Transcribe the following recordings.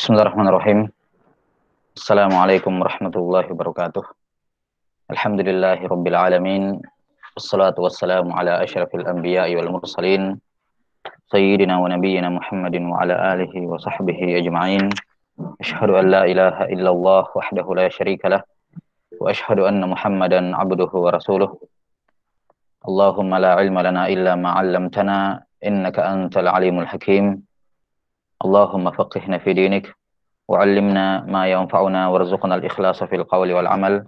Bismillahirrahmanirrahim. Assalamualaikum warahmatullahi wabarakatuh. Alhamdulillahi rabbil alamin. Wassalatu wassalamu ala asyrafil anbiya wal mursalin. Sayyidina wa nabiyyina Muhammadin wa ala alihi wa sahbihi ajma'in. Ashhadu an la ilaha illallah wahdahu la syarika lah. Wa ashhadu anna Muhammadan abduhu wa rasuluh. Allahumma la ilma lana illa ma'allamtana innaka antal alimul hakim. اللهم فقهنا في دينك وعلمنا ما ينفعنا وارزقنا الإخلاص في القول والعمل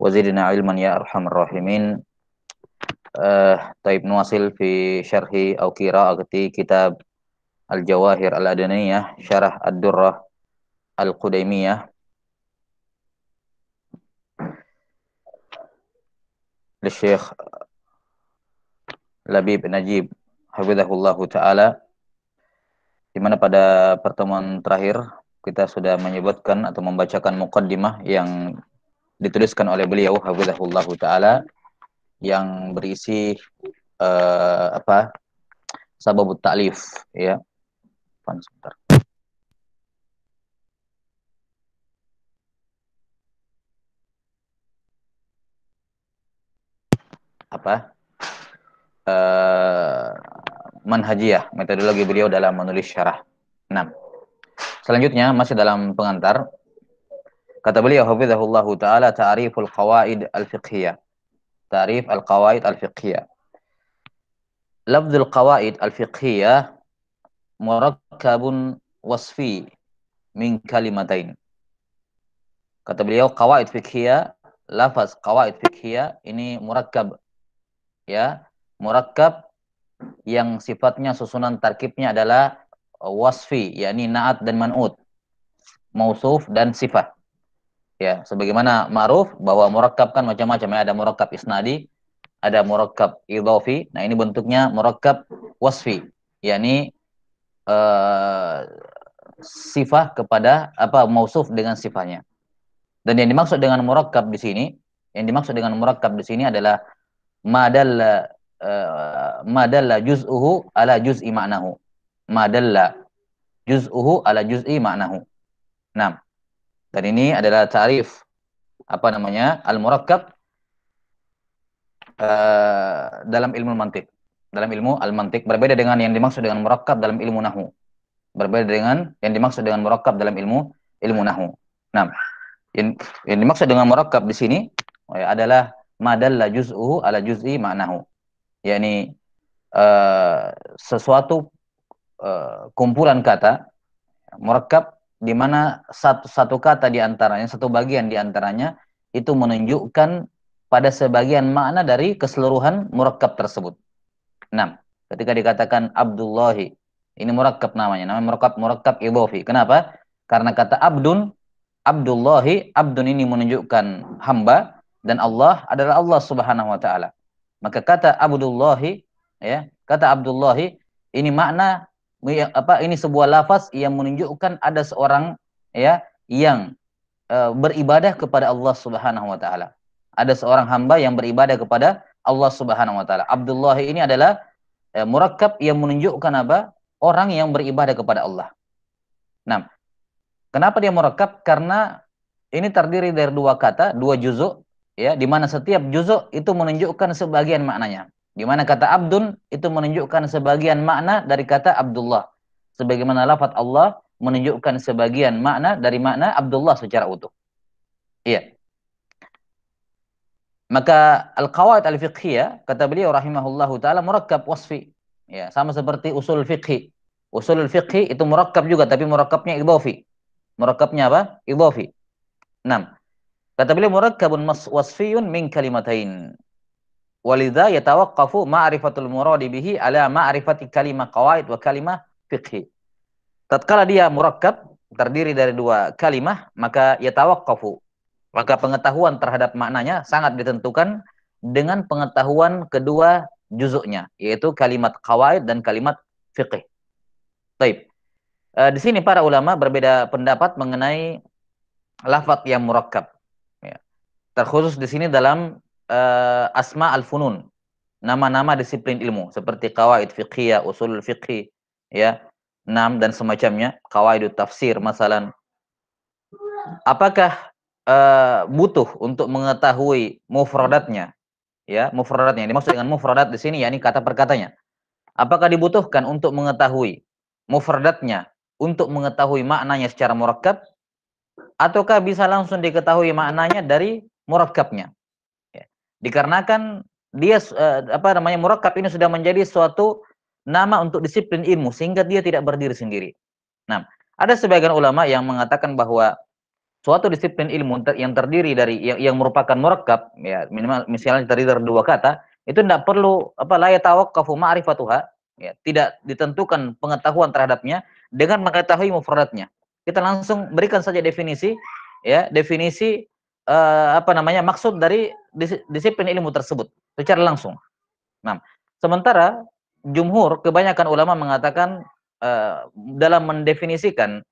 وزدنا علما يا أرحم الراحمين آه طيب نواصل في شرح أو قراءة كتاب الجواهر الأدنية شرح الدرة القديمية للشيخ لبيب نجيب حفظه الله تعالى di mana pada pertemuan terakhir kita sudah menyebutkan atau membacakan mukaddimah yang dituliskan oleh beliau hafizahullah taala yang berisi uh, apa sababut ta'lif ya Pan, sebentar apa uh, manhajiyah, metodologi beliau dalam menulis syarah. 6. Selanjutnya masih dalam pengantar kata beliau hafizahullah taala ta'riful qawaid al-fiqhiyah. Ta'rif al-qawaid al-fiqhiyah. al qawaid al-fiqhiyah murakkabun wasfi min kalimatain. Kata beliau qawaid fiqhiyah, lafaz qawaid fiqhiyah ini murakkab ya, murakkab yang sifatnya susunan tarkibnya adalah uh, wasfi, yakni naat dan man'ut, mausuf dan sifat. Ya, sebagaimana ma'ruf bahwa murakab kan macam-macam ya, ada murakab isnadi, ada murakab idhofi. Nah, ini bentuknya murakab wasfi, yakni uh, sifah kepada apa mausuf dengan sifatnya. Dan yang dimaksud dengan murakab di sini, yang dimaksud dengan murakab di sini adalah madalla Madallah eh, madalla juz'uhu ala juz'i ma'nahu. Madalla juz'uhu ala juz'i ma'nahu. Nah, Dan ini adalah tarif apa namanya? Al-murakkab uh, dalam ilmu mantik. Dalam ilmu al-mantik berbeda dengan yang dimaksud dengan murakkab dalam ilmu nahu. Berbeda dengan yang dimaksud dengan murakkab dalam ilmu ilmu nahu. nah Yang, yang dimaksud dengan murakkab di sini eh, adalah madalla juz'uhu ala juz'i ma'nahu yakni uh, eh, sesuatu uh, kumpulan kata merekap di mana satu, satu kata di antaranya, satu bagian di antaranya itu menunjukkan pada sebagian makna dari keseluruhan murakab tersebut. enam Ketika dikatakan Abdullahi, ini murakab namanya, namanya murakab murakab ibofi. Kenapa? Karena kata abdun, Abdullahi, abdun ini menunjukkan hamba dan Allah adalah Allah Subhanahu wa taala. Maka kata Abdullahi, ya, kata Abdullahi, ini makna ya, apa ini sebuah lafaz yang menunjukkan ada seorang ya yang e, beribadah kepada Allah Subhanahu wa taala. Ada seorang hamba yang beribadah kepada Allah Subhanahu wa taala. Abdullah ini adalah e, murakkab yang menunjukkan apa? Orang yang beribadah kepada Allah. Nah, kenapa dia murakkab? Karena ini terdiri dari dua kata, dua juzuk ya di mana setiap juzuk itu menunjukkan sebagian maknanya. Di mana kata abdun itu menunjukkan sebagian makna dari kata Abdullah. Sebagaimana lafaz Allah menunjukkan sebagian makna dari makna Abdullah secara utuh. Iya. Maka al-qawaid al-fiqhiyah kata beliau rahimahullahu taala murakkab wasfi. Ya, sama seperti usul fiqhi. Usul fiqhi itu murakkab juga tapi murakkabnya idhofi Murakkabnya apa? idhofi 6. Kata beliau murakkabun wasfiyun min kalimatain. Walidha yatawaqqafu ma'rifatul muradi bihi ala ma'rifati kalimah qawaid wa kalimah fiqhi. Tatkala dia murakkab terdiri dari dua kalimah, maka yatawaqqafu. Maka pengetahuan terhadap maknanya sangat ditentukan dengan pengetahuan kedua juzuknya, yaitu kalimat qawaid dan kalimat fiqih. Baik. E, di sini para ulama berbeda pendapat mengenai lafadz yang murakkab terkhusus di sini dalam uh, asma al-funun, nama-nama disiplin ilmu seperti kawaid fiqhiyah, usul fiqhi, ya, nam dan semacamnya, kawaid tafsir masalan. Apakah uh, butuh untuk mengetahui mufradatnya? Ya, mufradatnya. dimaksud dengan mufradat di sini yakni kata perkatanya, Apakah dibutuhkan untuk mengetahui mufradatnya untuk mengetahui maknanya secara murakkab ataukah bisa langsung diketahui maknanya dari Murakabnya, Ya. Dikarenakan dia eh, apa namanya Murakab ini sudah menjadi suatu nama untuk disiplin ilmu sehingga dia tidak berdiri sendiri. Nah, ada sebagian ulama yang mengatakan bahwa suatu disiplin ilmu yang terdiri dari yang, yang merupakan Murakab, ya minimal misalnya terdiri dari dua kata itu tidak perlu apa la yatawakkafu ma'rifatuha ya tidak ditentukan pengetahuan terhadapnya dengan mengetahui mufradatnya. Kita langsung berikan saja definisi ya definisi uh, apa namanya maksud dari disiplin ilmu tersebut secara langsung. Nah, sementara jumhur kebanyakan ulama mengatakan uh, dalam mendefinisikan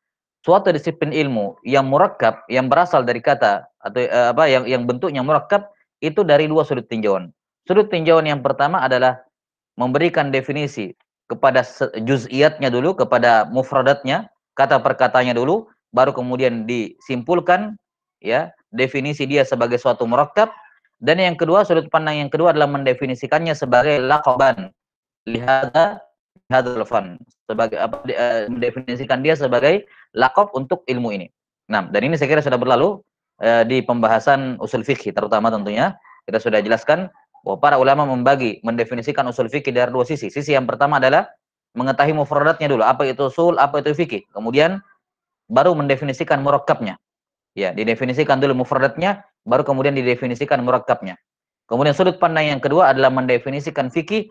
suatu disiplin ilmu yang murakab yang berasal dari kata atau uh, apa yang yang bentuknya murakab itu dari dua sudut tinjauan. Sudut tinjauan yang pertama adalah memberikan definisi kepada juziatnya dulu, kepada mufradatnya, kata perkatanya dulu, baru kemudian disimpulkan ya definisi dia sebagai suatu murakkab dan yang kedua sudut pandang yang kedua adalah mendefinisikannya sebagai lakoban lihada lihada fan sebagai apa uh, mendefinisikan dia sebagai lakop untuk ilmu ini. Nah, dan ini saya kira sudah berlalu uh, di pembahasan usul fikih terutama tentunya kita sudah jelaskan bahwa para ulama membagi mendefinisikan usul fikih dari dua sisi. Sisi yang pertama adalah mengetahui mufradatnya dulu, apa itu usul, apa itu fikih. Kemudian baru mendefinisikan murakkabnya. Ya, didefinisikan dulu mufradatnya, baru kemudian didefinisikan murakabnya. Kemudian sudut pandang yang kedua adalah mendefinisikan fikih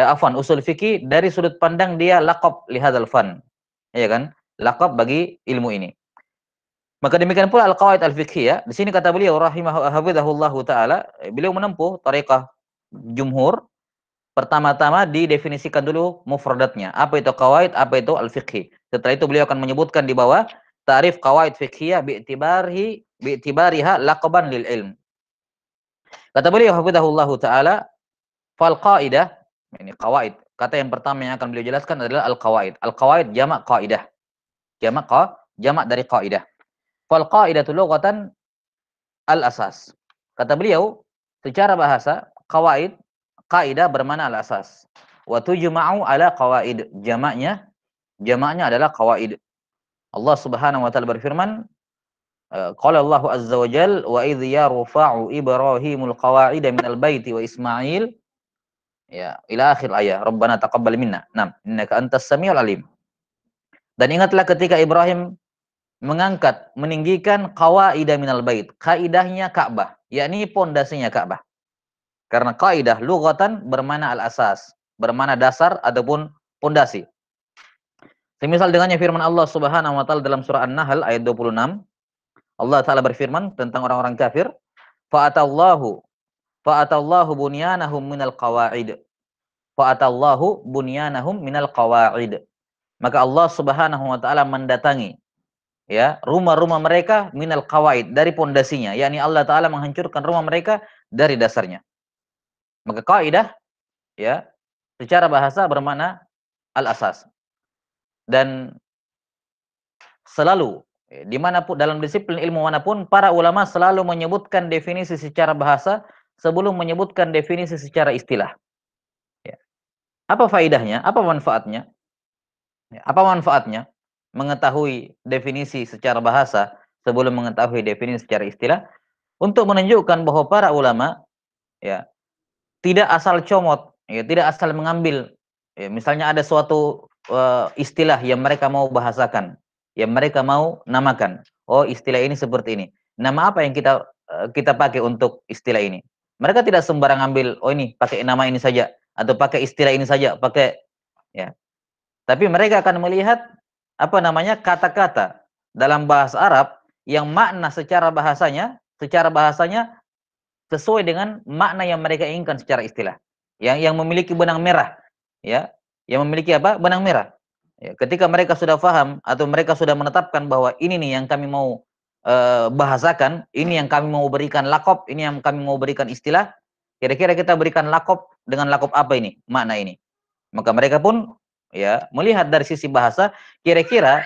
eh, afan usul fikih dari sudut pandang dia lakop lihat alfan, Ya kan? lakop bagi ilmu ini. Maka demikian pula al-qawaid al ya. Di sini kata beliau rahimahullahu taala, eh, beliau menempuh tarekah jumhur pertama-tama didefinisikan dulu mufradatnya. Apa itu qawaid, apa itu al-fiqhi. Setelah itu beliau akan menyebutkan di bawah tarif kawaid fikhiyah bi'tibarhi bi'tibariha laqaban lil ilm. Kata beliau hafizahullah taala fal qaidah ini qawaid. Kata yang pertama yang akan beliau jelaskan adalah al qawaid. Al qawaid jamak qaidah. Jamak qa, jamak dari qaidah. Fal qaidatu lughatan al asas. Kata beliau secara bahasa qawaid kaidah bermana al asas. Wa tujma'u ala qawaid. Jamaknya jamaknya adalah qawaid. Allah Subhanahu wa taala berfirman, eh, qala Allahu azza wa jal wa idh rufa'u Ibrahimul qawa'ida minal baiti wa Ismail ya ila akhir ayat Rabbana taqabbal minna. nam innaka antas samiul alim. Dan ingatlah ketika Ibrahim mengangkat, meninggikan qawaidah minal bait, kaidahnya Ka'bah, yakni pondasinya Ka'bah. Karena kaidah lugatan bermana al-asas, bermana dasar ataupun pondasi. Semisal dengannya firman Allah Subhanahu wa taala dalam surah An-Nahl ayat 26. Allah taala berfirman tentang orang-orang kafir, fa'atallahu fa'atallahu bunyanahum minal qawaid. Fa'atallahu bunyanahum minal qawaid. Maka Allah Subhanahu wa taala mendatangi ya rumah-rumah mereka minal qawaid dari pondasinya, yakni Allah taala menghancurkan rumah mereka dari dasarnya. Maka kaidah ya secara bahasa bermakna al-asas dan selalu eh, dimanapun dalam disiplin ilmu manapun para ulama selalu menyebutkan definisi secara bahasa sebelum menyebutkan definisi secara istilah. Ya. Apa faidahnya? Apa manfaatnya? Ya, apa manfaatnya mengetahui definisi secara bahasa sebelum mengetahui definisi secara istilah untuk menunjukkan bahwa para ulama ya tidak asal comot, ya tidak asal mengambil. Ya, misalnya ada suatu uh, istilah yang mereka mau bahasakan, yang mereka mau namakan. Oh, istilah ini seperti ini. Nama apa yang kita uh, kita pakai untuk istilah ini? Mereka tidak sembarang ambil, oh ini pakai nama ini saja atau pakai istilah ini saja, pakai ya. Tapi mereka akan melihat apa namanya kata-kata dalam bahasa Arab yang makna secara bahasanya, secara bahasanya sesuai dengan makna yang mereka inginkan secara istilah. Yang yang memiliki benang merah, ya yang memiliki apa? Benang merah. Ya, ketika mereka sudah faham atau mereka sudah menetapkan bahwa ini nih yang kami mau e, bahasakan, ini yang kami mau berikan lakop, ini yang kami mau berikan istilah, kira-kira kita berikan lakop dengan lakop apa ini? Makna ini. Maka mereka pun ya melihat dari sisi bahasa kira-kira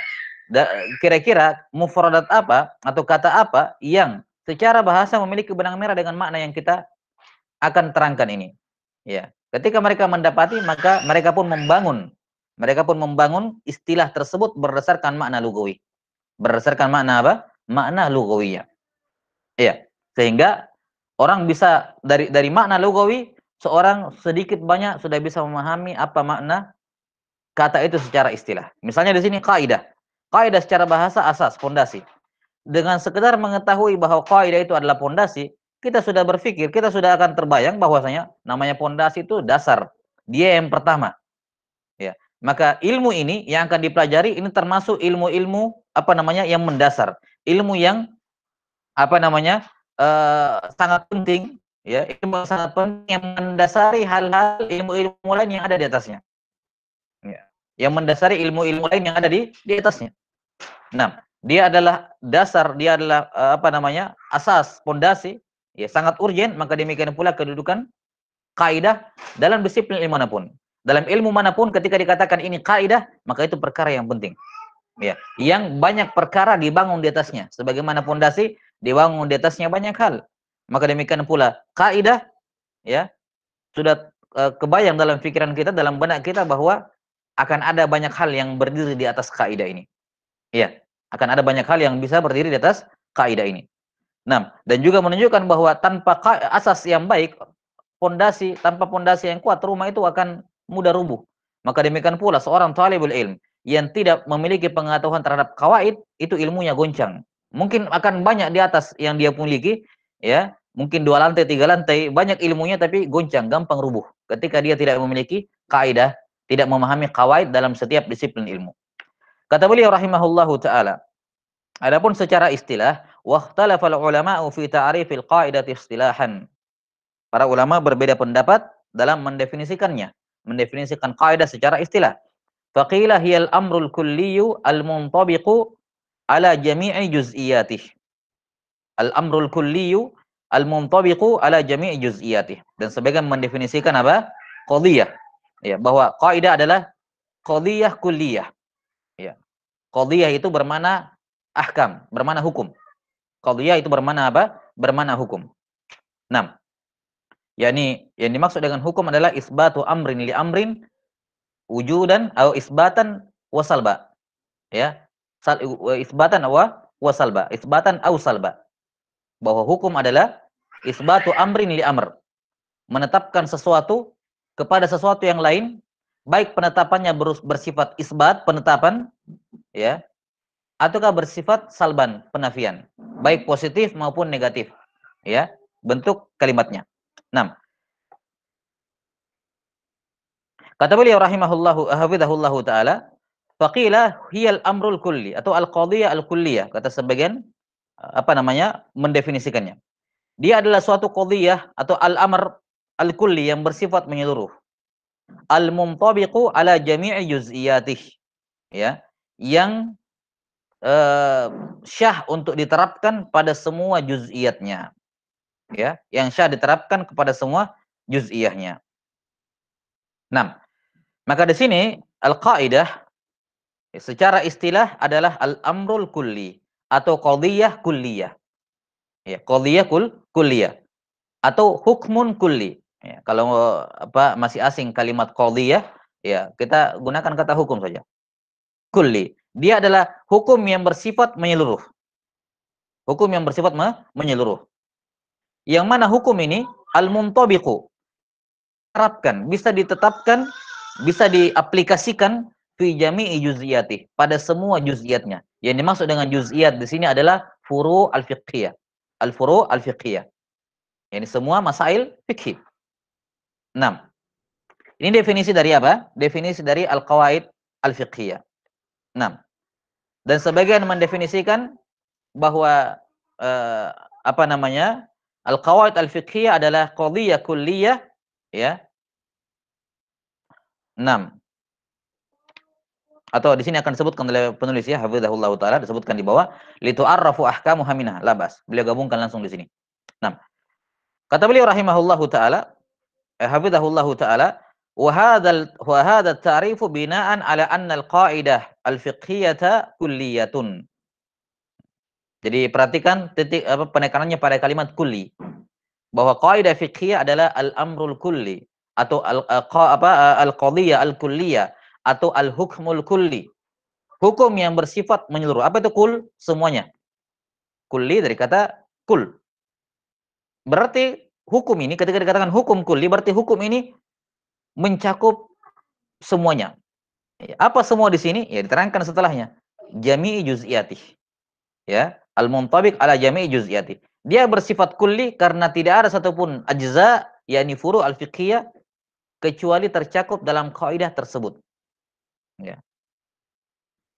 kira-kira mufradat apa atau kata apa yang secara bahasa memiliki benang merah dengan makna yang kita akan terangkan ini. Ya, ketika mereka mendapati maka mereka pun membangun. Mereka pun membangun istilah tersebut berdasarkan makna lugawi. Berdasarkan makna apa? Makna lugawinya Ya, sehingga orang bisa dari dari makna lugawi seorang sedikit banyak sudah bisa memahami apa makna kata itu secara istilah. Misalnya di sini kaidah. Kaidah secara bahasa asas, fondasi. Dengan sekedar mengetahui bahwa kaidah itu adalah fondasi kita sudah berpikir, kita sudah akan terbayang bahwasanya namanya pondasi itu dasar. Dia yang pertama. Ya. Maka ilmu ini yang akan dipelajari ini termasuk ilmu-ilmu apa namanya yang mendasar, ilmu yang apa namanya uh, sangat penting ya, ilmu yang sangat penting yang mendasari hal-hal ilmu-ilmu lain yang ada di atasnya. Ya. Yang mendasari ilmu-ilmu lain yang ada di di atasnya. Nah, dia adalah dasar, dia adalah eh, apa namanya? asas, pondasi Ya, sangat urgent, maka demikian pula kedudukan kaidah dalam disiplin ilmu manapun. Dalam ilmu manapun ketika dikatakan ini kaidah, maka itu perkara yang penting. Ya, yang banyak perkara dibangun di atasnya. Sebagaimana pondasi dibangun di atasnya banyak hal. Maka demikian pula kaidah ya sudah uh, kebayang dalam pikiran kita, dalam benak kita bahwa akan ada banyak hal yang berdiri di atas kaidah ini. Ya, akan ada banyak hal yang bisa berdiri di atas kaidah ini. Nah, dan juga menunjukkan bahwa tanpa asas yang baik, pondasi tanpa pondasi yang kuat, rumah itu akan mudah rubuh. Maka demikian pula seorang talibul ilm yang tidak memiliki pengetahuan terhadap kawaid, itu ilmunya goncang. Mungkin akan banyak di atas yang dia miliki, ya, mungkin dua lantai, tiga lantai, banyak ilmunya tapi goncang, gampang rubuh. Ketika dia tidak memiliki kaidah, tidak memahami kawaid dalam setiap disiplin ilmu. Kata beliau rahimahullahu taala. Adapun secara istilah, Wakhtalafal ulama'u fi ta'rifil qa'idati istilahan. Para ulama berbeda pendapat dalam mendefinisikannya, mendefinisikan kaidah secara istilah. Faqila hiyal amrul kulliyu al-muntabiqu ala jami'i juz'iyatih. Al-amrul kulliyu al-muntabiqu ala jami'i juz'iyatih. Dan sebagian mendefinisikan apa? Qadhiyah. Ya, bahwa kaidah adalah qadhiyah kulliyah. Ya. Qadhiyah itu bermana ahkam, bermana hukum. Qadiyah itu bermana apa? Bermana hukum. 6. Yani yang dimaksud dengan hukum adalah isbatu amrin li amrin wujudan atau isbatan wasalba. Ya. Sal, isbatan wa wasalba. Isbatan au salba. Bahwa hukum adalah isbatu amrin li amr. Menetapkan sesuatu kepada sesuatu yang lain baik penetapannya bersifat isbat penetapan ya ataukah bersifat salban penafian baik positif maupun negatif ya bentuk kalimatnya 6 kata beliau rahimahullahu hafizahullahu taala faqila hiyal amrul kulli atau al qadhiyah al kulliyah kata sebagian apa namanya mendefinisikannya dia adalah suatu qadhiyah atau al amr al kulli yang bersifat menyeluruh al mumtabiqu ala jami'i juz'iyatih ya yang uh, syah untuk diterapkan pada semua juziatnya Ya, yang syah diterapkan kepada semua juz'iyahnya. 6. Maka di sini al-qaidah secara istilah adalah al-amrul kulli atau qadhiyah kulliyah. Ya, qadhiyah kul kulliyah atau hukmun kulli. Ya, kalau apa masih asing kalimat qadhiyah, ya kita gunakan kata hukum saja. Kulli dia adalah hukum yang bersifat menyeluruh. Hukum yang bersifat me menyeluruh. Yang mana hukum ini al-muntabiqu terapkan, bisa ditetapkan, bisa diaplikasikan fi jami'i juz'iyati pada semua juz'iyatnya. Yang dimaksud dengan juz'iyat di sini adalah furu al-fiqhiyah. Al-furu al-fiqhiyah. Yani semua masail fikih. 6. Ini definisi dari apa? Definisi dari al-qawaid al-fiqhiyah. 6. Dan sebagian mendefinisikan bahwa eh, apa namanya? Al-qawaid al-fiqhiyah adalah qadhiyah kulliyah ya. 6. Atau di sini akan disebutkan oleh penulis ya hafizahullah taala disebutkan di bawah litu'arrafu ahkamuha minha labas. Beliau gabungkan langsung di sini. 6. Kata beliau rahimahullahu taala eh, hafizahullahu taala jadi perhatikan titik apa penekanannya pada kalimat kulli. Bahwa kaidah fikih adalah al-amrul kulli atau al eh, apa eh, al-qadhiyah al-kulliyah atau al-hukmul kulli. Hukum yang bersifat menyeluruh. Apa itu kul? Semuanya. Kulli dari kata kul. Berarti hukum ini ketika dikatakan hukum kulli berarti hukum ini mencakup semuanya. Ya, apa semua di sini? Ya diterangkan setelahnya. Jami'i juz'iyati. Ya, al-muntabiq ala jami'i juz'iyati. Dia bersifat kulli karena tidak ada satupun ajza yakni furu al-fiqhiyah kecuali tercakup dalam kaidah tersebut. Ya.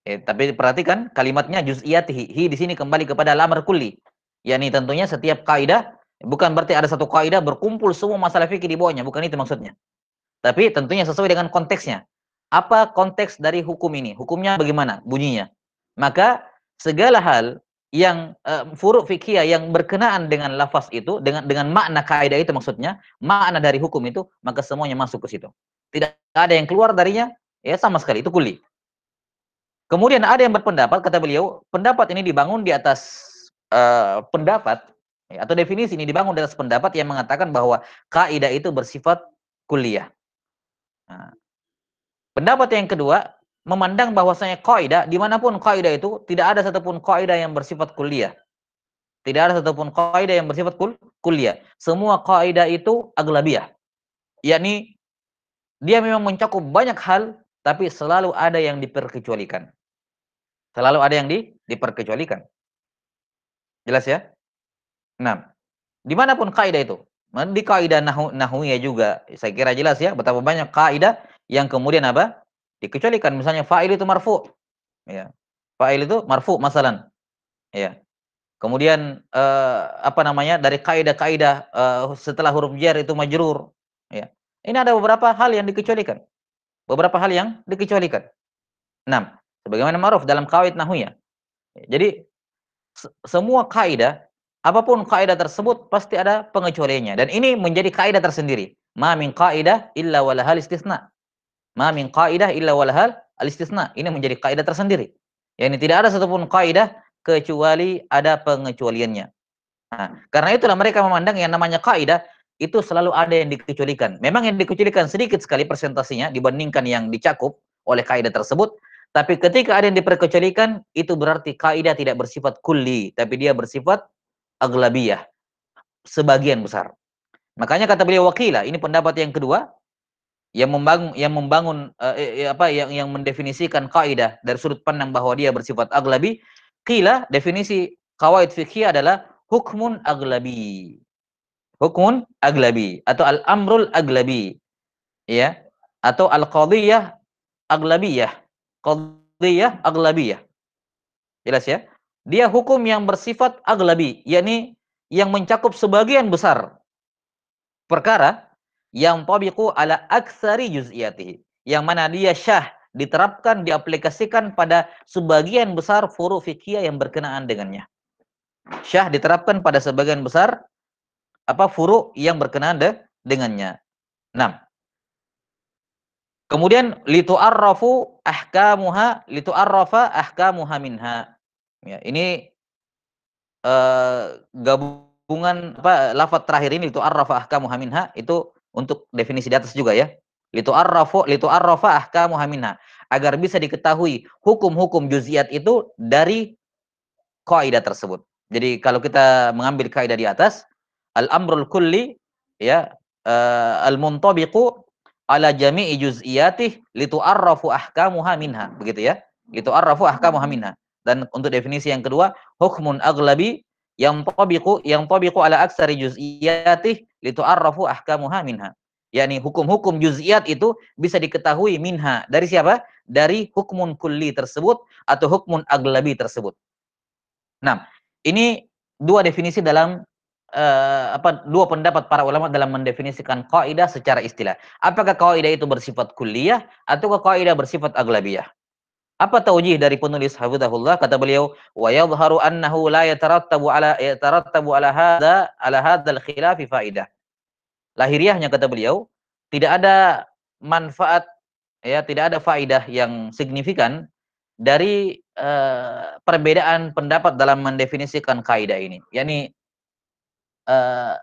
Eh, tapi perhatikan kalimatnya juz'iyati. Hi di sini kembali kepada lamar kulli. yakni tentunya setiap kaidah bukan berarti ada satu kaidah berkumpul semua masalah fikih di bawahnya, bukan itu maksudnya. Tapi tentunya sesuai dengan konteksnya. Apa konteks dari hukum ini? Hukumnya bagaimana? Bunyinya. Maka segala hal yang uh, furuk fikih yang berkenaan dengan lafaz itu dengan dengan makna kaidah itu maksudnya makna dari hukum itu maka semuanya masuk ke situ tidak ada yang keluar darinya ya sama sekali itu kuli kemudian ada yang berpendapat kata beliau pendapat ini dibangun di atas uh, pendapat ya, atau definisi ini dibangun dari pendapat yang mengatakan bahwa kaidah itu bersifat kuliah Nah, pendapat yang kedua, memandang bahwasanya kaidah dimanapun kaidah itu tidak ada satupun kaidah yang bersifat kuliah. Tidak ada satupun kaidah yang bersifat kul kuliah. Semua kaidah itu aglabiah. Yakni dia memang mencakup banyak hal tapi selalu ada yang diperkecualikan. Selalu ada yang di diperkecualikan. Jelas ya? Nah, dimanapun kaidah itu, Nah, di kaidah nahu nahunya juga saya kira jelas ya betapa banyak kaidah yang kemudian apa dikecualikan misalnya fa'il itu marfu ya fa'il itu marfu masalan ya kemudian eh, apa namanya dari kaidah-kaidah eh, setelah huruf jar itu majrur ya ini ada beberapa hal yang dikecualikan beberapa hal yang dikecualikan enam sebagaimana maruf dalam kaidah nahunya jadi se semua kaidah Apapun kaidah tersebut pasti ada pengecualiannya dan ini menjadi kaidah tersendiri. Ma min kaidah illa walahal istisna. Ma min kaidah illa walahal istisna. Ini menjadi kaidah tersendiri. ini tidak ada satupun kaidah kecuali ada pengecualiannya. Nah, karena itulah mereka memandang yang namanya kaidah itu selalu ada yang dikecualikan. Memang yang dikecualikan sedikit sekali presentasinya dibandingkan yang dicakup oleh kaidah tersebut, tapi ketika ada yang diperkecualikan, itu berarti kaidah tidak bersifat kuli, tapi dia bersifat aglabiyah sebagian besar. Makanya kata beliau wakila, ini pendapat yang kedua yang membangun yang membangun eh, eh, eh, apa yang yang mendefinisikan kaidah dari sudut pandang bahwa dia bersifat aglabi, kila definisi kawaid fikih adalah hukmun aglabi. Hukmun aglabi atau al-amrul aglabi. Ya, atau al-qadhiyah aglabiyah. Qadhiyah aglabiyah. Jelas ya? dia hukum yang bersifat aglabi, yakni yang mencakup sebagian besar perkara yang tabiqu ala aksari juz'iyatihi, yang mana dia syah diterapkan, diaplikasikan pada sebagian besar furu fikih yang berkenaan dengannya. Syah diterapkan pada sebagian besar apa furu yang berkenaan de dengannya. 6. Kemudian arrafu ahkamuha arrafa ahkamuha minha Ya, ini uh, gabungan apa lafaz terakhir ini itu arrafa ahkamu haminha itu untuk definisi di atas juga ya. Litu arrafu litu arrafa ahkamu haminha agar bisa diketahui hukum-hukum juziat itu dari kaidah tersebut. Jadi kalau kita mengambil kaidah di atas al-amrul kulli ya uh, al-muntabiqu ala jami'i juz'iyatih litu'arrafu ahkamuha minha begitu ya arrafu ahkamuha hmm. minha dan untuk definisi yang kedua, hukmun aglabi yang tabiqu yang tabiqu ala aksari juz'iyatih tu'arrafu ahkamuha minha. yakni hukum-hukum juz'iyat itu bisa diketahui minha dari siapa? Dari hukmun kulli tersebut atau hukmun aglabi tersebut. Nah, ini dua definisi dalam uh, apa dua pendapat para ulama dalam mendefinisikan kaidah secara istilah. Apakah kaidah itu bersifat kuliah atau kaidah bersifat aglabiyah? Apa taujih dari penulis hafizahullah? Kata beliau, "Wa yadhharu annahu la yatarattabu ala yatarattabu ala hadza ala hadzal khilaf faidah." Lahiriahnya kata beliau, tidak ada manfaat ya, tidak ada faidah yang signifikan dari uh, perbedaan pendapat dalam mendefinisikan kaidah ini. Yani uh,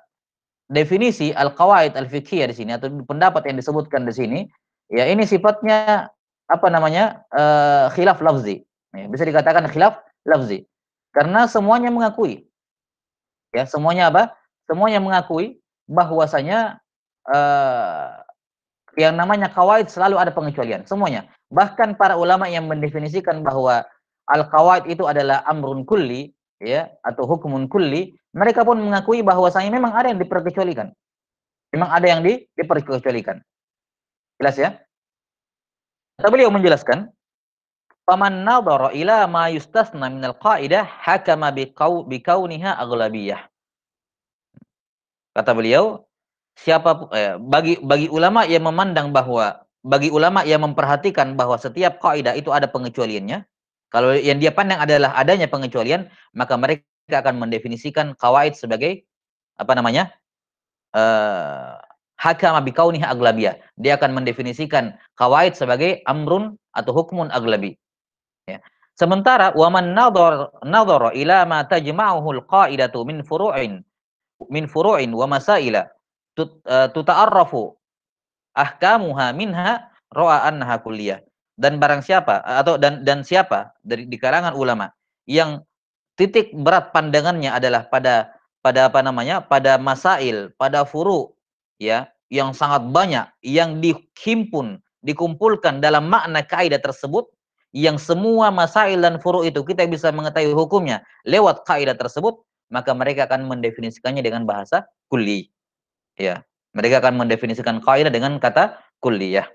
definisi al-qawaid al-fiqhiyah di sini atau pendapat yang disebutkan di sini, ya ini sifatnya apa namanya uh, khilaf lafzi. Ya, bisa dikatakan khilaf lafzi. Karena semuanya mengakui. Ya, semuanya apa? Semuanya mengakui bahwasanya uh, yang namanya kawaid selalu ada pengecualian. Semuanya. Bahkan para ulama yang mendefinisikan bahwa al-kawaid itu adalah amrun kulli, ya atau hukumun kulli, mereka pun mengakui bahwasanya memang ada yang diperkecualikan. Memang ada yang di, diperkecualikan. Jelas ya? Kata beliau menjelaskan, "Faman nadhara ila ma yustasna min al-qa'idah hakama biqaw biqauniha aghlabiyah." Kata beliau, siapa eh, bagi bagi ulama yang memandang bahwa bagi ulama yang memperhatikan bahwa setiap kaidah itu ada pengecualiannya, kalau yang dia pandang adalah adanya pengecualian, maka mereka akan mendefinisikan kawaid sebagai apa namanya? Eh, hakama bikauniha aglabiyah. Dia akan mendefinisikan kawaid sebagai amrun atau hukmun aglabi. Ya. Sementara waman nadhar nadhara ila ma tajma'uhu alqaidatu min furu'in min furu'in wa masaila e, tuta'arrafu ahkamuha minha ra'a annaha kulliyah. Dan barang siapa atau dan dan siapa dari di kalangan ulama yang titik berat pandangannya adalah pada pada apa namanya? pada masail, pada furu' ya yang sangat banyak yang dihimpun dikumpulkan dalam makna kaidah tersebut yang semua masail dan furu itu kita bisa mengetahui hukumnya lewat kaidah tersebut maka mereka akan mendefinisikannya dengan bahasa kuli ya mereka akan mendefinisikan kaidah dengan kata kulliyah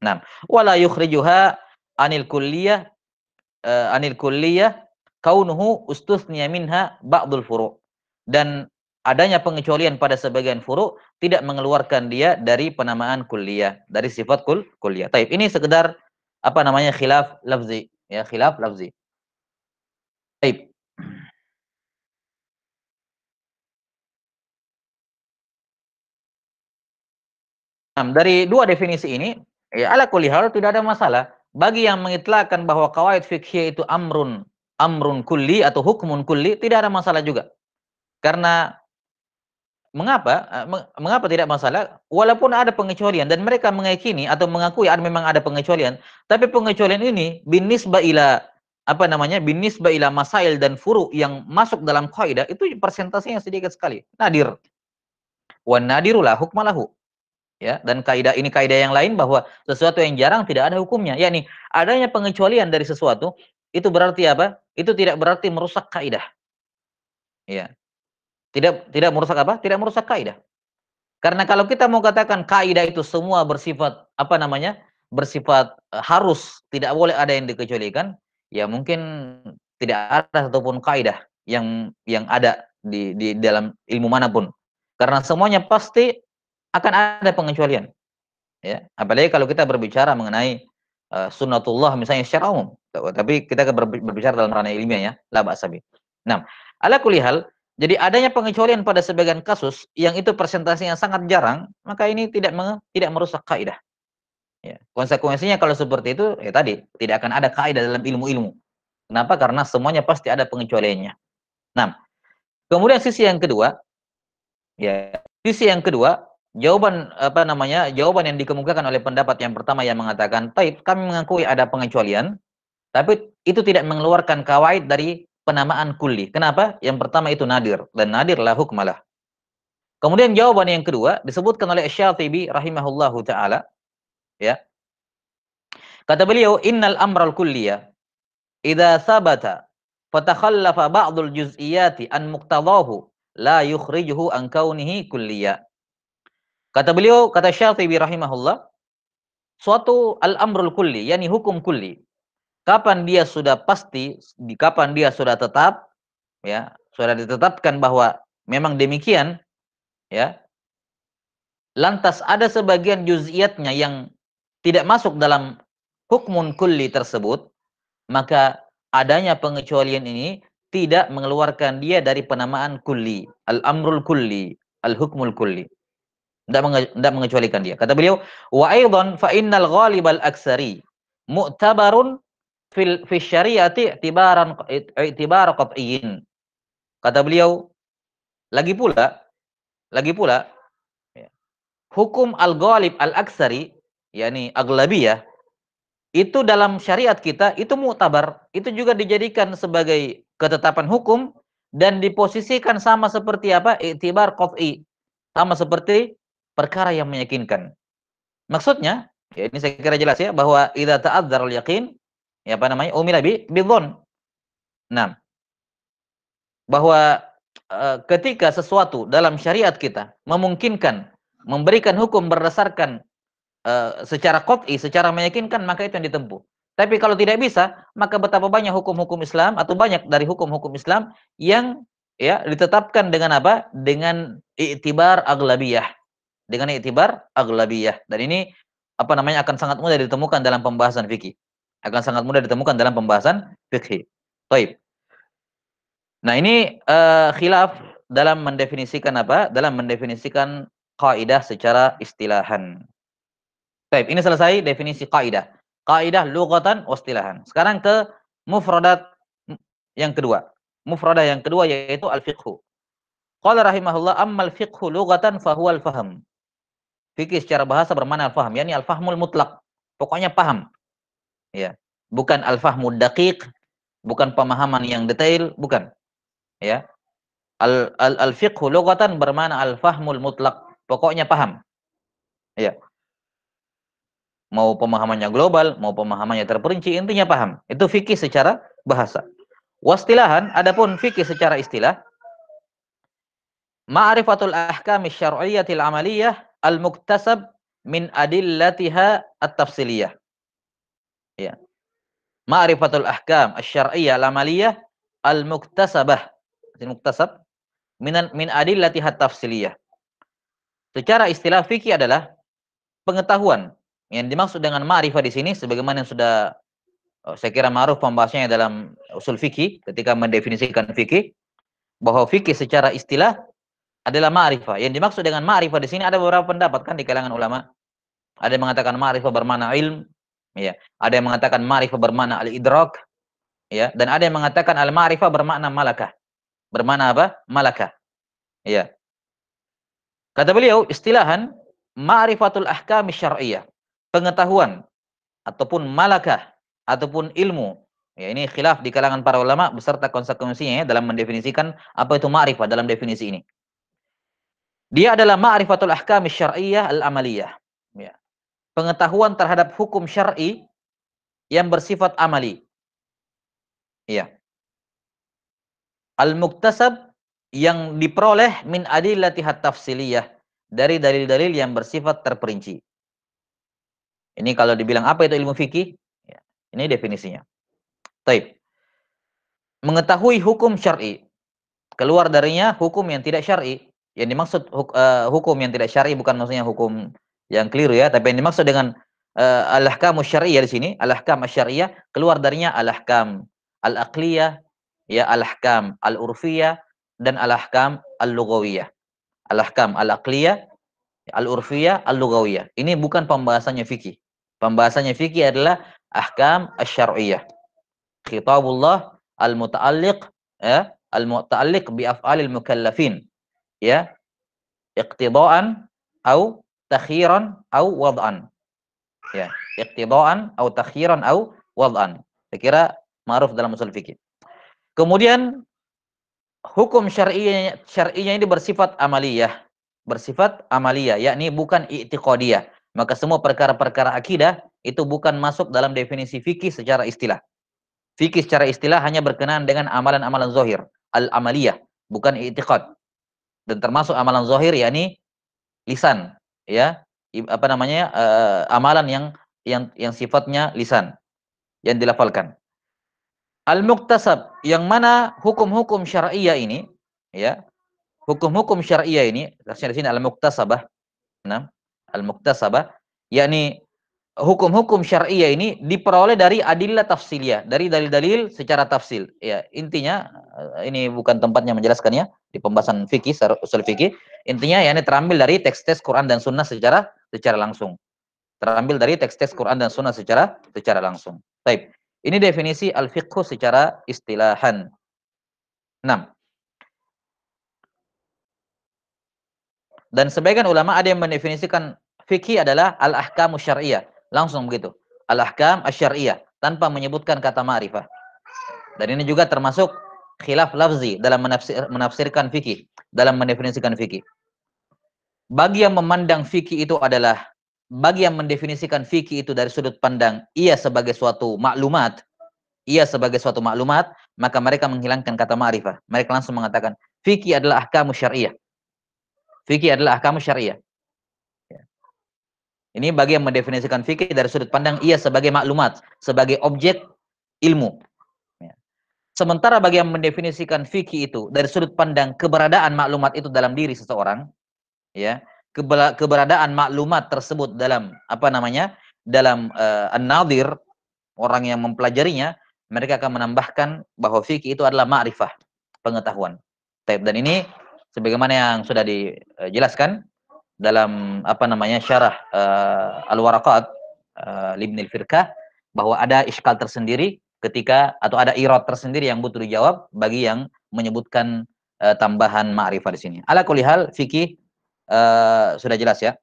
nah wala yukhrijuha anil kulliyah uh, anil kulliyah kaunuhu ustusnya minha ba'dul furu dan adanya pengecualian pada sebagian furu tidak mengeluarkan dia dari penamaan kuliah, dari sifat kul kuliah. Taib. Ini sekedar apa namanya khilaf lafzi, ya khilaf lafzi. Taib. Nah, dari dua definisi ini, ya ala kulihal tidak ada masalah. Bagi yang mengitlakan bahwa kawaid fikih itu amrun, amrun kulli atau hukmun kulli, tidak ada masalah juga. Karena Mengapa eh, mengapa tidak masalah walaupun ada pengecualian dan mereka mengakini atau mengakui ada memang ada pengecualian, tapi pengecualian ini binisba ila apa namanya binisba ila masail dan furu yang masuk dalam kaidah itu persentasenya sedikit sekali. Nadir. Wan nadirulah hukmalahu. Ya, dan kaidah ini kaidah yang lain bahwa sesuatu yang jarang tidak ada hukumnya, yakni adanya pengecualian dari sesuatu itu berarti apa? Itu tidak berarti merusak kaidah. Ya, tidak tidak merusak apa? Tidak merusak kaidah. Karena kalau kita mau katakan kaidah itu semua bersifat apa namanya? bersifat eh, harus, tidak boleh ada yang dikecualikan, ya mungkin tidak ada ataupun kaidah yang yang ada di di dalam ilmu manapun. Karena semuanya pasti akan ada pengecualian. Ya, apalagi kalau kita berbicara mengenai uh, sunnatullah misalnya secara umum. Tapi kita akan berbicara dalam ranah ilmiah ya, la ba'sabi. Nah, ala kulli hal jadi adanya pengecualian pada sebagian kasus yang itu persentasinya sangat jarang, maka ini tidak menge, tidak merusak kaidah. Ya. Konsekuensinya kalau seperti itu, ya tadi tidak akan ada kaidah dalam ilmu-ilmu. Kenapa? Karena semuanya pasti ada pengecualiannya. Nah, kemudian sisi yang kedua, ya sisi yang kedua jawaban apa namanya jawaban yang dikemukakan oleh pendapat yang pertama yang mengatakan taib kami mengakui ada pengecualian, tapi itu tidak mengeluarkan kawaid dari penamaan kulli. Kenapa? Yang pertama itu nadir dan nadir la hukmalah. Kemudian jawaban yang kedua disebutkan oleh Syatibi rahimahullahu taala ya. Kata beliau innal amral kulliya idza sabata fatakhallafa ba'dul juz'iyati an muqtadahu la yukhrijuhu an kaunihi kulliya. Kata beliau kata Syatibi rahimahullah suatu al-amrul kulli yakni hukum kulli kapan dia sudah pasti, di kapan dia sudah tetap, ya, sudah ditetapkan bahwa memang demikian, ya. Lantas ada sebagian juz'iatnya yang tidak masuk dalam hukmun kulli tersebut, maka adanya pengecualian ini tidak mengeluarkan dia dari penamaan kulli, al-amrul kulli, al-hukmul kulli. Tidak, menge tidak mengecualikan dia. Kata beliau, wa aidan fa innal ghalibal aksari mu'tabarun fil fi syariati i'tibaran i'tibar qat'iyyin. Kata beliau, lagi pula lagi pula ya, hukum al-ghalib al-aksari yakni aglabiyah itu dalam syariat kita itu mutabar itu juga dijadikan sebagai ketetapan hukum dan diposisikan sama seperti apa? i'tibar qat'i. Sama seperti perkara yang meyakinkan. Maksudnya, ya ini saya kira jelas ya bahwa idza ta'adzar al-yaqin ya apa namanya umi bi bidhon. enam bahwa e, ketika sesuatu dalam syariat kita memungkinkan memberikan hukum berdasarkan e, secara kopi secara meyakinkan, maka itu yang ditempuh. Tapi kalau tidak bisa, maka betapa banyak hukum-hukum Islam atau banyak dari hukum-hukum Islam yang ya ditetapkan dengan apa? Dengan i'tibar aglabiyah. Dengan i'tibar aglabiyah. Dan ini apa namanya akan sangat mudah ditemukan dalam pembahasan fikih akan sangat mudah ditemukan dalam pembahasan fikih. Taib. Nah ini uh, khilaf dalam mendefinisikan apa? Dalam mendefinisikan kaidah secara istilahan. Taib. Ini selesai definisi kaidah. Kaidah lugatan istilahan. Sekarang ke mufradat yang kedua. Mufradah yang kedua yaitu al-fiqhu. Qala rahimahullah ammal fiqhu lugatan fahuwa faham Fikih secara bahasa bermakna al-faham, yakni al-fahmul mutlak. Pokoknya paham ya bukan al-fahmu daqiq bukan pemahaman yang detail bukan ya al al, al fiqhu lugatan bermana al fahmul mutlak pokoknya paham ya mau pemahamannya global mau pemahamannya terperinci intinya paham itu fikih secara bahasa wastilahan adapun fikih secara istilah ma'rifatul ahkam syar'iyyatil amaliyah al muktasab min adillatiha at-tafsiliyah Ya. Ma'rifatul ahkam asy-syar'iyyah al-amaliyah al-muktasabah. Muktasab minan min adillati tafsiliyah. Secara istilah fikih adalah pengetahuan. Yang dimaksud dengan ma'rifah di sini sebagaimana yang sudah oh, saya kira ma'ruf pembahasannya dalam usul fikih ketika mendefinisikan fikih bahwa fikih secara istilah adalah ma'rifah. Yang dimaksud dengan ma'rifah di sini ada beberapa pendapat kan di kalangan ulama. Ada yang mengatakan ma'rifah bermakna ilm, ya ada yang mengatakan ma'rifah bermakna al idrak ya dan ada yang mengatakan al ma'rifah bermakna malakah bermakna apa malakah ya kata beliau istilahan ma'rifatul ahkam syar'iyyah pengetahuan ataupun malakah ataupun ilmu ya ini khilaf di kalangan para ulama beserta konsekuensinya ya, dalam mendefinisikan apa itu ma'rifah dalam definisi ini dia adalah ma'rifatul ahkam syar'iyyah al-amaliyah pengetahuan terhadap hukum syar'i yang bersifat amali. Iya. Al-muktasab yang diperoleh min adillatihat tafsiliyah dari dalil-dalil yang bersifat terperinci. Ini kalau dibilang apa itu ilmu fikih? Ya, ini definisinya. Baik. Mengetahui hukum syar'i. Keluar darinya hukum yang tidak syar'i. Yang dimaksud eh, hukum yang tidak syar'i bukan maksudnya hukum yang keliru ya tapi yang dimaksud dengan uh, eh, al-ahkam syariah di sini al-ahkam syariah keluar darinya al-ahkam al-aqliyah ya al-ahkam al-urfiyah dan al-ahkam al-lughawiyah al-ahkam al-aqliyah al-urfiyah al-lughawiyah ini bukan pembahasannya fikih pembahasannya fikih adalah ahkam asy khitabullah al-muta'alliq ya al-muta'alliq bi af'alil mukallafin ya iqtidaan atau takhiran au wad'an. Ya, iqtida'an au takhiran au wad'an. Saya kira ma'ruf dalam usul fikih. Kemudian hukum syar'inya syar'inya ini bersifat amaliyah, bersifat amaliyah yakni bukan i'tiqadiyah. Maka semua perkara-perkara akidah itu bukan masuk dalam definisi fikih secara istilah. Fikih secara istilah hanya berkenaan dengan amalan-amalan zohir, al-amaliyah, bukan i'tiqad. Dan termasuk amalan zohir yakni lisan ya apa namanya uh, amalan yang yang yang sifatnya lisan yang dilafalkan. Al-muktasab yang mana hukum-hukum syariah ini ya hukum-hukum syariah ini maksudnya di sini al-muktasabah. Nah, al-muktasabah yakni hukum-hukum syariah ini diperoleh dari adillah tafsiliyah, dari dalil-dalil secara tafsil. Ya, intinya eh, ini bukan tempatnya menjelaskannya di pembahasan fikih usul fikih. Intinya ya ini terambil dari teks-teks Quran dan Sunnah secara secara langsung. Terambil dari teks-teks Quran dan Sunnah secara secara langsung. Baik. Ini definisi al-fiqh secara istilahan. 6. Dan sebagian ulama ada yang mendefinisikan fikih adalah al-ahkamu syariah Langsung begitu. Al-ahkam asyariyah tanpa menyebutkan kata ma'rifah. Dan ini juga termasuk khilaf lafzi dalam menafsir, menafsirkan fikih, dalam mendefinisikan fikih. Bagi yang memandang fikih itu adalah bagi yang mendefinisikan fikih itu dari sudut pandang ia sebagai suatu maklumat, ia sebagai suatu maklumat, maka mereka menghilangkan kata ma'rifah. Mereka langsung mengatakan fikih adalah ahkam syariah. Fikih adalah ahkamu syariah. Ini bagi yang mendefinisikan fikih dari sudut pandang ia sebagai maklumat, sebagai objek ilmu. Ya. Sementara bagi yang mendefinisikan fikih itu dari sudut pandang keberadaan maklumat itu dalam diri seseorang, ya, keberadaan maklumat tersebut dalam apa namanya? dalam uh, an-nadir, orang yang mempelajarinya, mereka akan menambahkan bahwa fikih itu adalah ma'rifah, pengetahuan. dan ini sebagaimana yang sudah dijelaskan dalam apa namanya syarah uh, al-waraqat uh, Ibn al-Firkah bahwa ada iskal tersendiri ketika atau ada irot tersendiri yang butuh dijawab bagi yang menyebutkan uh, tambahan ma'rifah di sini. Ala kulihal fikih uh, sudah jelas ya.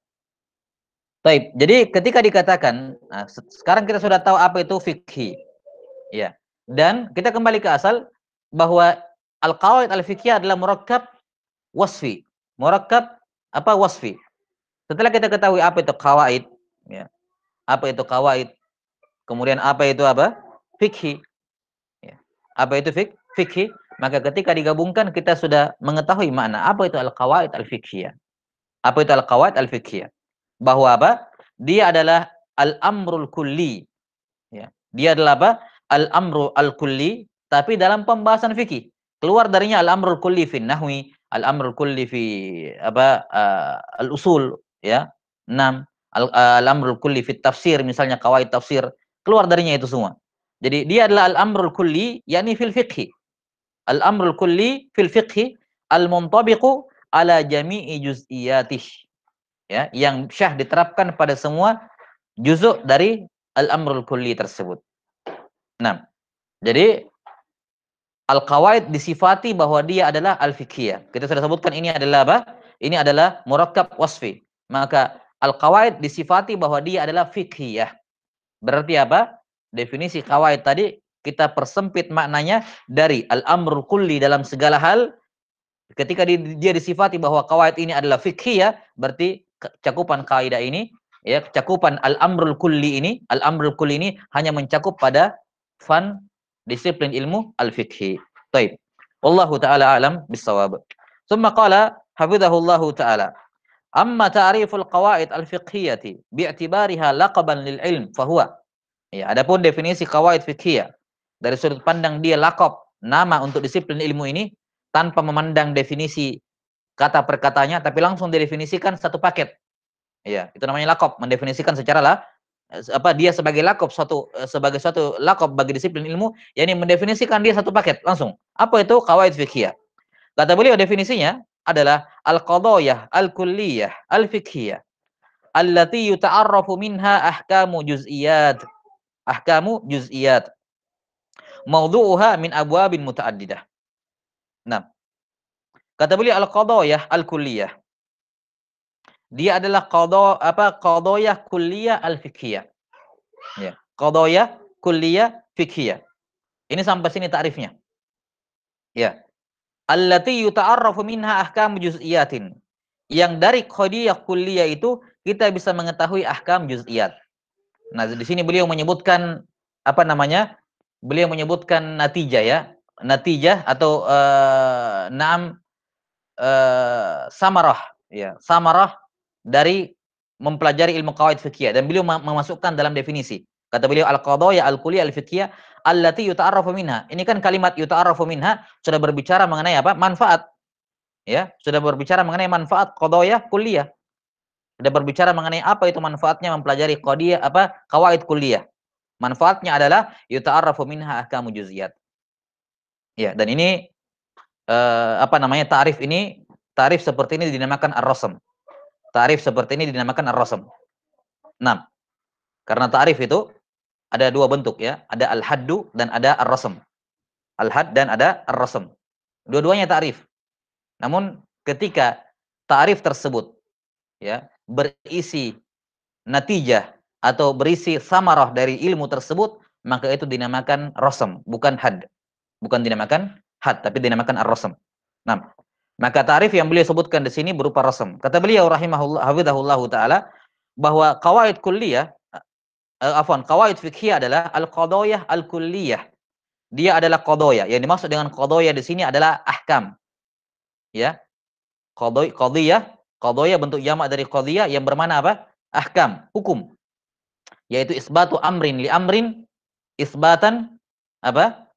baik Jadi ketika dikatakan nah, sekarang kita sudah tahu apa itu fikih. Ya. Dan kita kembali ke asal bahwa al-qawaid al fikhi adalah murakkab wasfi, murakkab apa wasfi. Setelah kita ketahui apa itu kawaid, ya, apa itu kawaid, kemudian apa itu apa fikhi, ya, apa itu fik fikhi, maka ketika digabungkan kita sudah mengetahui makna apa itu al kawaid al fikhiya apa itu al kawaid al fikhiya bahwa apa dia adalah al amrul kulli, ya, dia adalah apa al amru al kulli, tapi dalam pembahasan fikih keluar darinya al amrul kulli fin nahwi al-amr kulli fi apa uh, al-usul ya. enam eh, al-amr kulli fi tafsir misalnya kawaid tafsir keluar darinya itu semua. Jadi dia adalah al-amrul kulli yakni fil fiqhi. Al-amrul kulli fil fiqhi al-muntabiqu ala jami'i juz'iyatih. Ya, yang syah diterapkan pada semua juzuk dari al-amrul kulli tersebut. Nah, jadi Al-Qawaid disifati bahwa dia adalah al-fikhiyah. Kita sudah sebutkan ini adalah apa? Ini adalah murakab wasfi. Maka al-qawaid disifati bahwa dia adalah fikhiyah. Berarti apa? Definisi qawaid tadi kita persempit maknanya dari al-amrul kulli dalam segala hal. Ketika dia disifati bahwa qawaid ini adalah fikhiyah, berarti cakupan kaidah ini ya cakupan al-amrul kulli ini, al-amrul kulli ini hanya mencakup pada fan disiplin ilmu al-fiqhi. Baik. Wallahu taala alam bisawab. Thumma qala hafizahullahu taala Amma ta'riful qawaid al-fiqhiyati bi'tibariha laqaban lil ilm fahuwa. Ya, adapun definisi qawaid fiqhiyah dari sudut pandang dia lakop nama untuk disiplin ilmu ini tanpa memandang definisi kata perkatanya tapi langsung didefinisikan satu paket. Ya, itu namanya lakop, mendefinisikan secara lah apa dia sebagai lakop suatu eh, sebagai suatu lakop bagi disiplin ilmu yakni mendefinisikan dia satu paket langsung apa itu kawaid fikhiyah kata beliau definisinya adalah al qadayah al kulliyah al fikhiyah allati yuta'arrafu minha ahkamu juz'iyat ahkamu juz'iyat mawdu'uha min abwabin muta'addidah nah kata beliau al qadayah al kulliyah dia adalah qada apa qadayah kulliyah al fikhiyah Ya. Kodoya, kulliyah, fikhiyah. Ini sampai sini tarifnya. Ya. Allati yuta'arrafu minha ahkam juz'iyatin. Yang dari kodiyah kuliah itu kita bisa mengetahui ahkam juz'iyat. Nah, di sini beliau menyebutkan apa namanya? Beliau menyebutkan natijah ya. Natijah atau uh, naam uh, samarah ya, samarah dari mempelajari ilmu kawaid fikih dan beliau memasukkan dalam definisi. Kata beliau al-qadaya al-kulliyah al-fiqhiyah allati yuta'arrafu minha. Ini kan kalimat yuta'arrafu minha sudah berbicara mengenai apa? manfaat. Ya, sudah berbicara mengenai manfaat qadaya kuliah. Sudah berbicara mengenai apa itu manfaatnya mempelajari qadiyah apa? kawaid kuliah. Manfaatnya adalah yuta'arrafu minha ahkamu juziyat. Ya, dan ini eh, apa namanya? tarif ini tarif seperti ini dinamakan ar-rasm. Tarif seperti ini dinamakan ar-rasm. 6. Karena tarif itu ada dua bentuk ya, ada al-haddu dan ada ar-rasm. Al-had dan ada ar-rasm. Dua-duanya tarif. Namun ketika tarif tersebut ya berisi natijah atau berisi samarah dari ilmu tersebut, maka itu dinamakan rasm, bukan had. Bukan dinamakan had, tapi dinamakan ar-rosem. Nah, maka tarif yang beliau sebutkan di sini berupa rasam. Kata beliau rahimahullah hafizahullahu taala bahwa qawaid kulliyah uh, afwan qawaid fikih adalah al-qadayah al-kulliyah. Dia adalah kadoyah. Yang dimaksud dengan kadoyah di sini adalah ahkam. Ya. Qadoy qadhiyah, kadoyah bentuk jamak dari qadhiyah yang bermana apa? Ahkam, hukum. Yaitu isbatu amrin li amrin isbatan apa?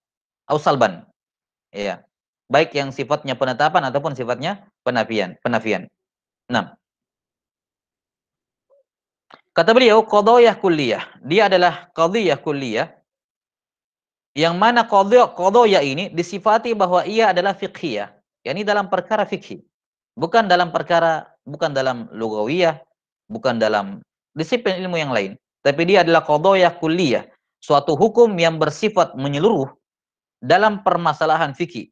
Ausalban. Ya baik yang sifatnya penetapan ataupun sifatnya penafian. Penafian. 6. Kata beliau, qadayah kuliah Dia adalah qadiyah kuliah Yang mana qadayah ini disifati bahwa ia adalah fiqhiyah. yakni dalam perkara fikih. Bukan dalam perkara, bukan dalam logawiyah bukan dalam disiplin ilmu yang lain. Tapi dia adalah qadayah kuliah Suatu hukum yang bersifat menyeluruh dalam permasalahan fikih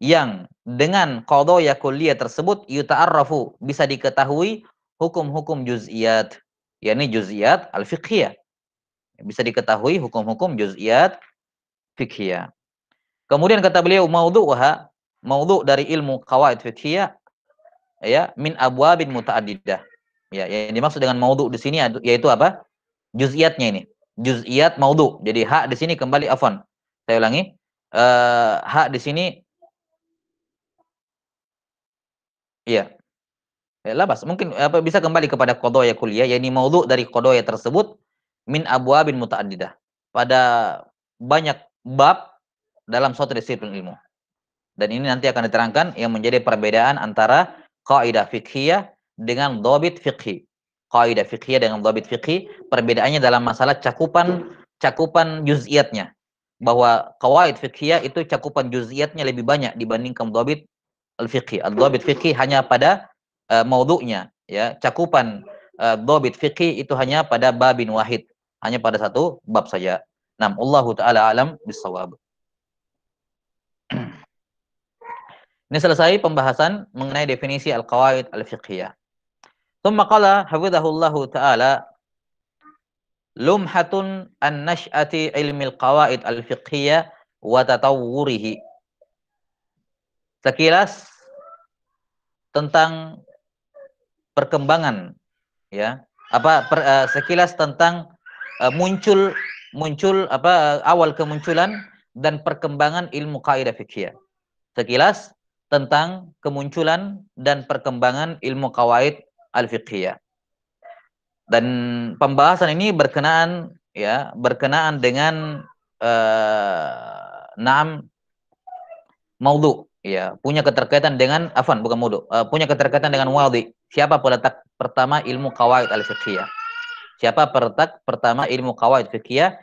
yang dengan ya kuliah tersebut yuta'arrafu bisa diketahui hukum-hukum juz'iyat yakni juz'iyat al-fiqhiyah bisa diketahui hukum-hukum juz'iyat fiqhiyah kemudian kata beliau maudhu'uha maudhu' dari ilmu qawaid fiqhiyah ya min abwabin muta'addidah ya yang dimaksud dengan maudhu' di sini yaitu apa juz'iyatnya ini juz'iyat maudhu' jadi hak di sini kembali afan saya ulangi uh, hak di sini Iya. Ya, labas. Mungkin apa bisa kembali kepada qadaya kuliah yakni maudhu dari qadaya tersebut min abu abin muta'adidah Pada banyak bab dalam suatu disiplin ilmu. Dan ini nanti akan diterangkan yang menjadi perbedaan antara kaidah fikhiyah dengan dobit fikhi. Kaidah fikhiyah dengan dobit fikhi perbedaannya dalam masalah cakupan cakupan juz'iatnya bahwa kawaid fikhiyah itu cakupan juz'iatnya lebih banyak dibandingkan dobit al-fiqhi. al dhabit fiqhi hanya pada uh, eh, maudhu'nya ya. Cakupan uh, dhabit fiqhi itu hanya pada babin wahid, hanya pada satu bab saja. Nam Allahu taala alam bisawab. Ini selesai pembahasan mengenai definisi al-qawaid al-fiqhiyah. Tsumma qala hafizahullahu ta'ala lumhatun an-nash'ati al qawaid al-fiqhiyah wa tatawwurihi Sekilas tentang perkembangan ya, apa per, uh, sekilas tentang uh, muncul muncul apa uh, awal kemunculan dan perkembangan ilmu kaidah fikih. Sekilas tentang kemunculan dan perkembangan ilmu kawaid al-fiqhiyah. Dan pembahasan ini berkenaan ya, berkenaan dengan uh, enam maudhu ya punya keterkaitan dengan afan bukan mudu uh, punya keterkaitan dengan wadi siapa peletak pertama ilmu kawaid al fiqhiyah siapa peletak pertama ilmu kawaid fiqhiyah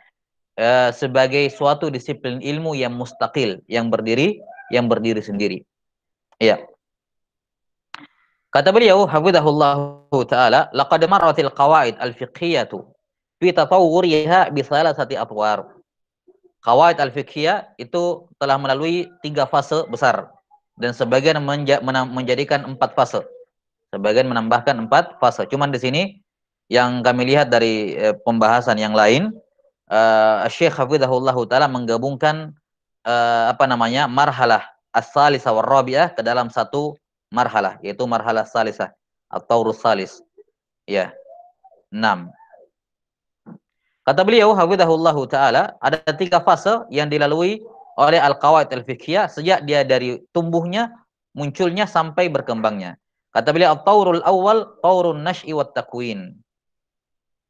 uh, sebagai suatu disiplin ilmu yang mustakil yang berdiri yang berdiri sendiri ya kata beliau hafizahullah taala laqad marratil qawaid al fiqhiyah fi tatawwuriha bi thalathati atwar kawaid al-fiqhiyah itu telah melalui tiga fase besar dan sebagian menja menjadikan empat fase. Sebagian menambahkan empat fase. Cuman di sini yang kami lihat dari eh, pembahasan yang lain, eh, Syekh Hafizahullah Ta'ala menggabungkan eh, apa namanya marhalah as-salisa rabiah ke dalam satu marhalah, yaitu marhalah salisah atau rusalis. Ya, enam. Kata beliau, hafizahullahu taala, ada tiga fase yang dilalui oleh al-qawaid al al sejak dia dari tumbuhnya, munculnya sampai berkembangnya. Kata beliau, at tawrul awal, taurun nash'i wa takwin.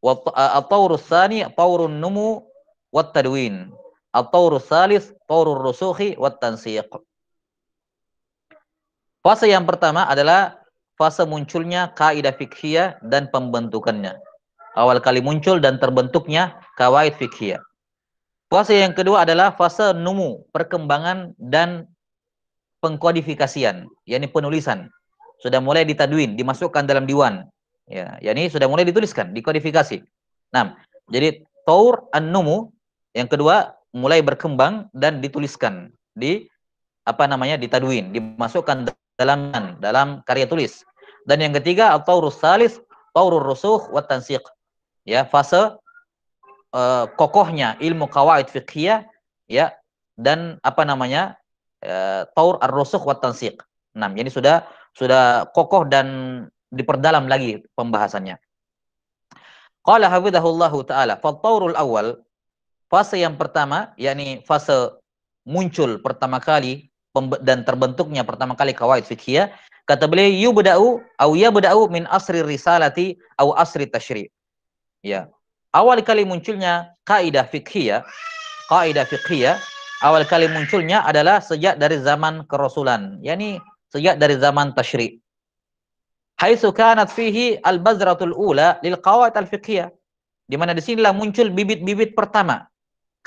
at tawrul sani, taurun numu wa tadwin. at tawrul salis, tawrul rusuhi wa tansiq. Fase yang pertama adalah fase munculnya kaidah fikhiyah dan pembentukannya awal kali muncul dan terbentuknya kawaid fikhiyah. Fase yang kedua adalah fase numu, perkembangan dan pengkodifikasian, yakni penulisan. Sudah mulai ditadwin, dimasukkan dalam diwan. Ya, yakni sudah mulai dituliskan, dikodifikasi. Nah, jadi taur an-numu yang kedua mulai berkembang dan dituliskan di apa namanya ditadwin, dimasukkan dalam dalam karya tulis. Dan yang ketiga atau rusalis salis, taurur rusuh wa tansiq ya fase uh, kokohnya ilmu kawaid fiqhiyah ya dan apa namanya uh, taur ar-rusukh wa tansiq. enam jadi sudah sudah kokoh dan diperdalam lagi pembahasannya. Qala hafizahullahu taala, fa taurul awal fase yang pertama yakni fase muncul pertama kali dan terbentuknya pertama kali kawaid fikhiyah kata beliau yubda'u au yabda'u min asri risalati au asri tashri Ya. Awal kali munculnya kaidah fikhiyah, kaidah fikhiyah awal kali munculnya adalah sejak dari zaman kerasulan, yakni sejak dari zaman tasyri'. Haitsu kanat fihi al-bazratul ula lil qawaid al-fiqhiyah. Di mana di sinilah muncul bibit-bibit pertama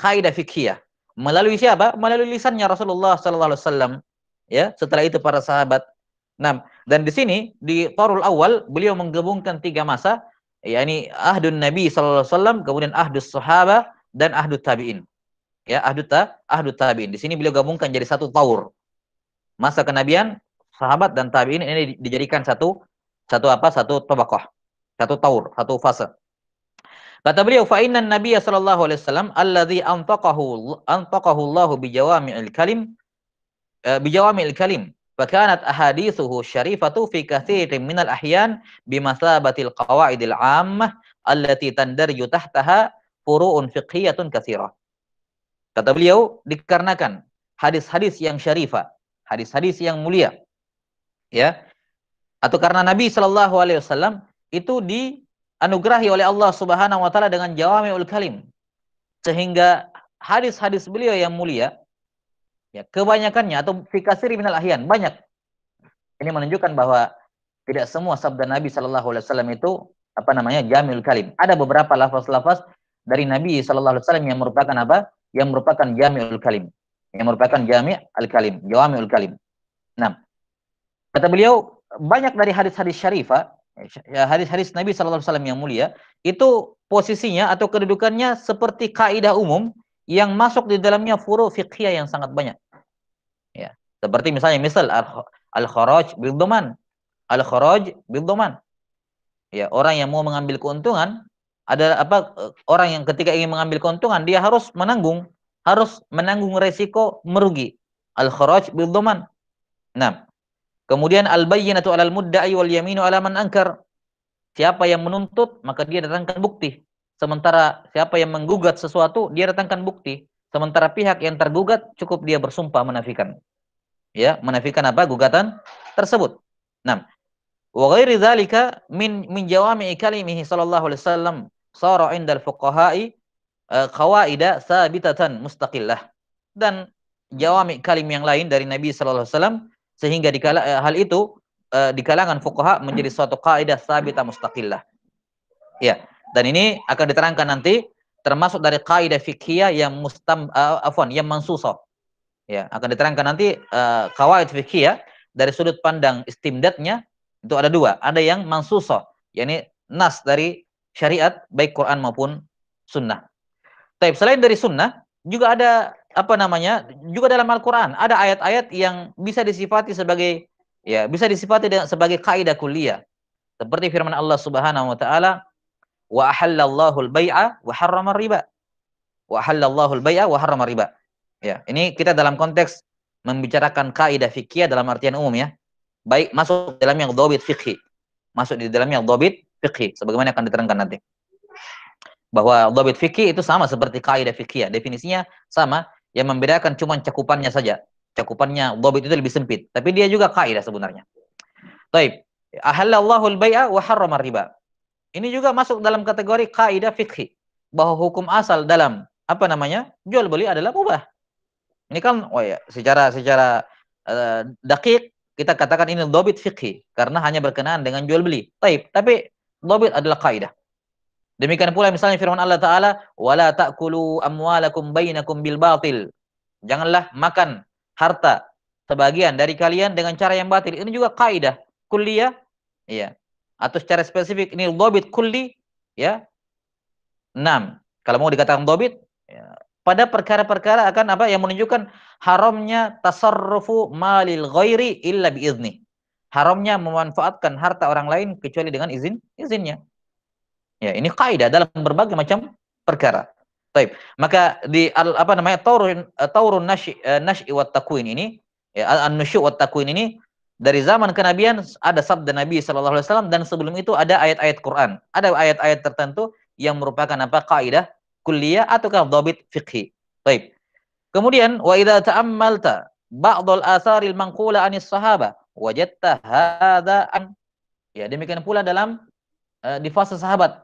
kaidah fikhiyah. Melalui siapa? Melalui lisannya Rasulullah sallallahu alaihi wasallam. Ya, setelah itu para sahabat Nah, dan di sini di Qarul Awal beliau menggabungkan tiga masa yakni ahdun Nabi sallallahu alaihi wasallam, kemudian ahdus sahaba dan ahdut tabi'in. Ya, ahdut ta, ahdut tabi'in. Di sini beliau gabungkan jadi satu taur. Masa kenabian, sahabat dan tabi'in ini dijadikan satu satu apa? Satu tabaqah. Satu taur, satu fase. Kata beliau, fa inna nabiyya sallallahu alaihi wasallam alladhi antaqahu antaqahu Allah bi jawami'il kalim uh, bi jawami'il kalim Fakanat ahadithuhu syarifatu fi katsirin minal ahyan bimathabatil qawaidil ammah allati tandarju tahtaha furu'un fiqhiyatun katsirah. Kata beliau dikarenakan hadis-hadis yang syarifah, hadis-hadis yang mulia. Ya. Atau karena Nabi Shallallahu alaihi wasallam itu dianugerahi oleh Allah Subhanahu wa taala dengan jawamiul kalim. Sehingga hadis-hadis beliau yang mulia Ya, kebanyakannya atau fikasir minal ahyan banyak. Ini menunjukkan bahwa tidak semua sabda Nabi Shallallahu alaihi wasallam itu apa namanya? jamil kalim. Ada beberapa lafaz-lafaz dari Nabi Shallallahu alaihi wasallam yang merupakan apa? Yang merupakan jamil kalim. Yang merupakan jamil al-kalim, jamil kalim. Nah, kata beliau banyak dari hadis-hadis syarifah ya, hadis-hadis Nabi Shallallahu Alaihi Wasallam yang mulia itu posisinya atau kedudukannya seperti kaidah umum yang masuk di dalamnya furu fiqhiyah yang sangat banyak. Ya, seperti misalnya misal al-kharaj bil dhaman. Al-kharaj bil dhaman. Ya, orang yang mau mengambil keuntungan ada apa orang yang ketika ingin mengambil keuntungan dia harus menanggung harus menanggung resiko merugi. Al-kharaj bil dhaman. Nah, kemudian al-bayyinatu 'alal mudda'i wal yaminu 'ala man ankar. Siapa yang menuntut maka dia datangkan bukti Sementara siapa yang menggugat sesuatu, dia datangkan bukti. Sementara pihak yang tergugat cukup dia bersumpah menafikan. Ya, menafikan apa? Gugatan tersebut. Nah, wa ghairi dzalika min min jawami'i kalimihi sallallahu alaihi wasallam sara 'indal fuqaha'i e, qawaida sabitatan mustaqillah. Dan jawami' kalim yang lain dari Nabi sallallahu alaihi wasallam sehingga di e, hal itu e, di kalangan fuqaha menjadi suatu kaidah sabita mustaqillah. Ya, dan ini akan diterangkan nanti termasuk dari kaidah fikih yang mustam uh, afwan yang mansuso Ya, akan diterangkan nanti uh, kawaid fikih dari sudut pandang istimdadnya itu ada dua, ada yang mansuso yakni nas dari syariat baik Quran maupun sunnah. Tapi selain dari sunnah juga ada apa namanya? Juga dalam Al-Qur'an ada ayat-ayat yang bisa disifati sebagai ya, bisa disifati sebagai kaidah kuliah. Seperti firman Allah Subhanahu wa taala, wa ahallallahu al-bai'a wa harrama riba. Wa ahallallahu al-bai'a wa harrama riba. Ya, ini kita dalam konteks membicarakan kaidah fikih dalam artian umum ya. Baik masuk dalam yang dhabit fikih. Masuk di dalam yang dhabit fikih sebagaimana akan diterangkan nanti. Bahwa dhabit fikih itu sama seperti kaidah fikih Definisinya sama, yang membedakan cuma cakupannya saja. Cakupannya dhabit itu lebih sempit, tapi dia juga kaidah sebenarnya. Baik. Ahallallahu al-bai'a wa harrama riba ini juga masuk dalam kategori kaidah fikih bahwa hukum asal dalam apa namanya jual beli adalah mubah. Ini kan oh ya secara secara uh, eh, dakik kita katakan ini dobit fikih karena hanya berkenaan dengan jual beli. Taib, tapi dobit adalah kaidah. Demikian pula misalnya firman Allah Taala, "Wala ta'kulu amwalakum bainakum bil batil." Janganlah makan harta sebagian dari kalian dengan cara yang batil. Ini juga kaidah kuliah. Iya atau secara spesifik ini dobit kulli ya enam kalau mau dikatakan dobit ya, pada perkara-perkara akan apa yang menunjukkan haramnya tasarrufu malil ghairi illa biizni haramnya memanfaatkan harta orang lain kecuali dengan izin izinnya ya ini kaidah dalam berbagai macam perkara Taib. maka di al, apa namanya taurun taurun nashi eh, nashi wat takwin ini ya, an nushu wat takwin ini dari zaman kenabian ada sabda Nabi Shallallahu Alaihi Wasallam dan sebelum itu ada ayat-ayat Quran. Ada ayat-ayat tertentu yang merupakan apa kaidah kuliah ataukah dobit fikhi. Baik. Kemudian wa idza ta'ammalta ba'dul asaril manqula anis sahaba wajadta hadza an ya demikian pula dalam uh, di fase sahabat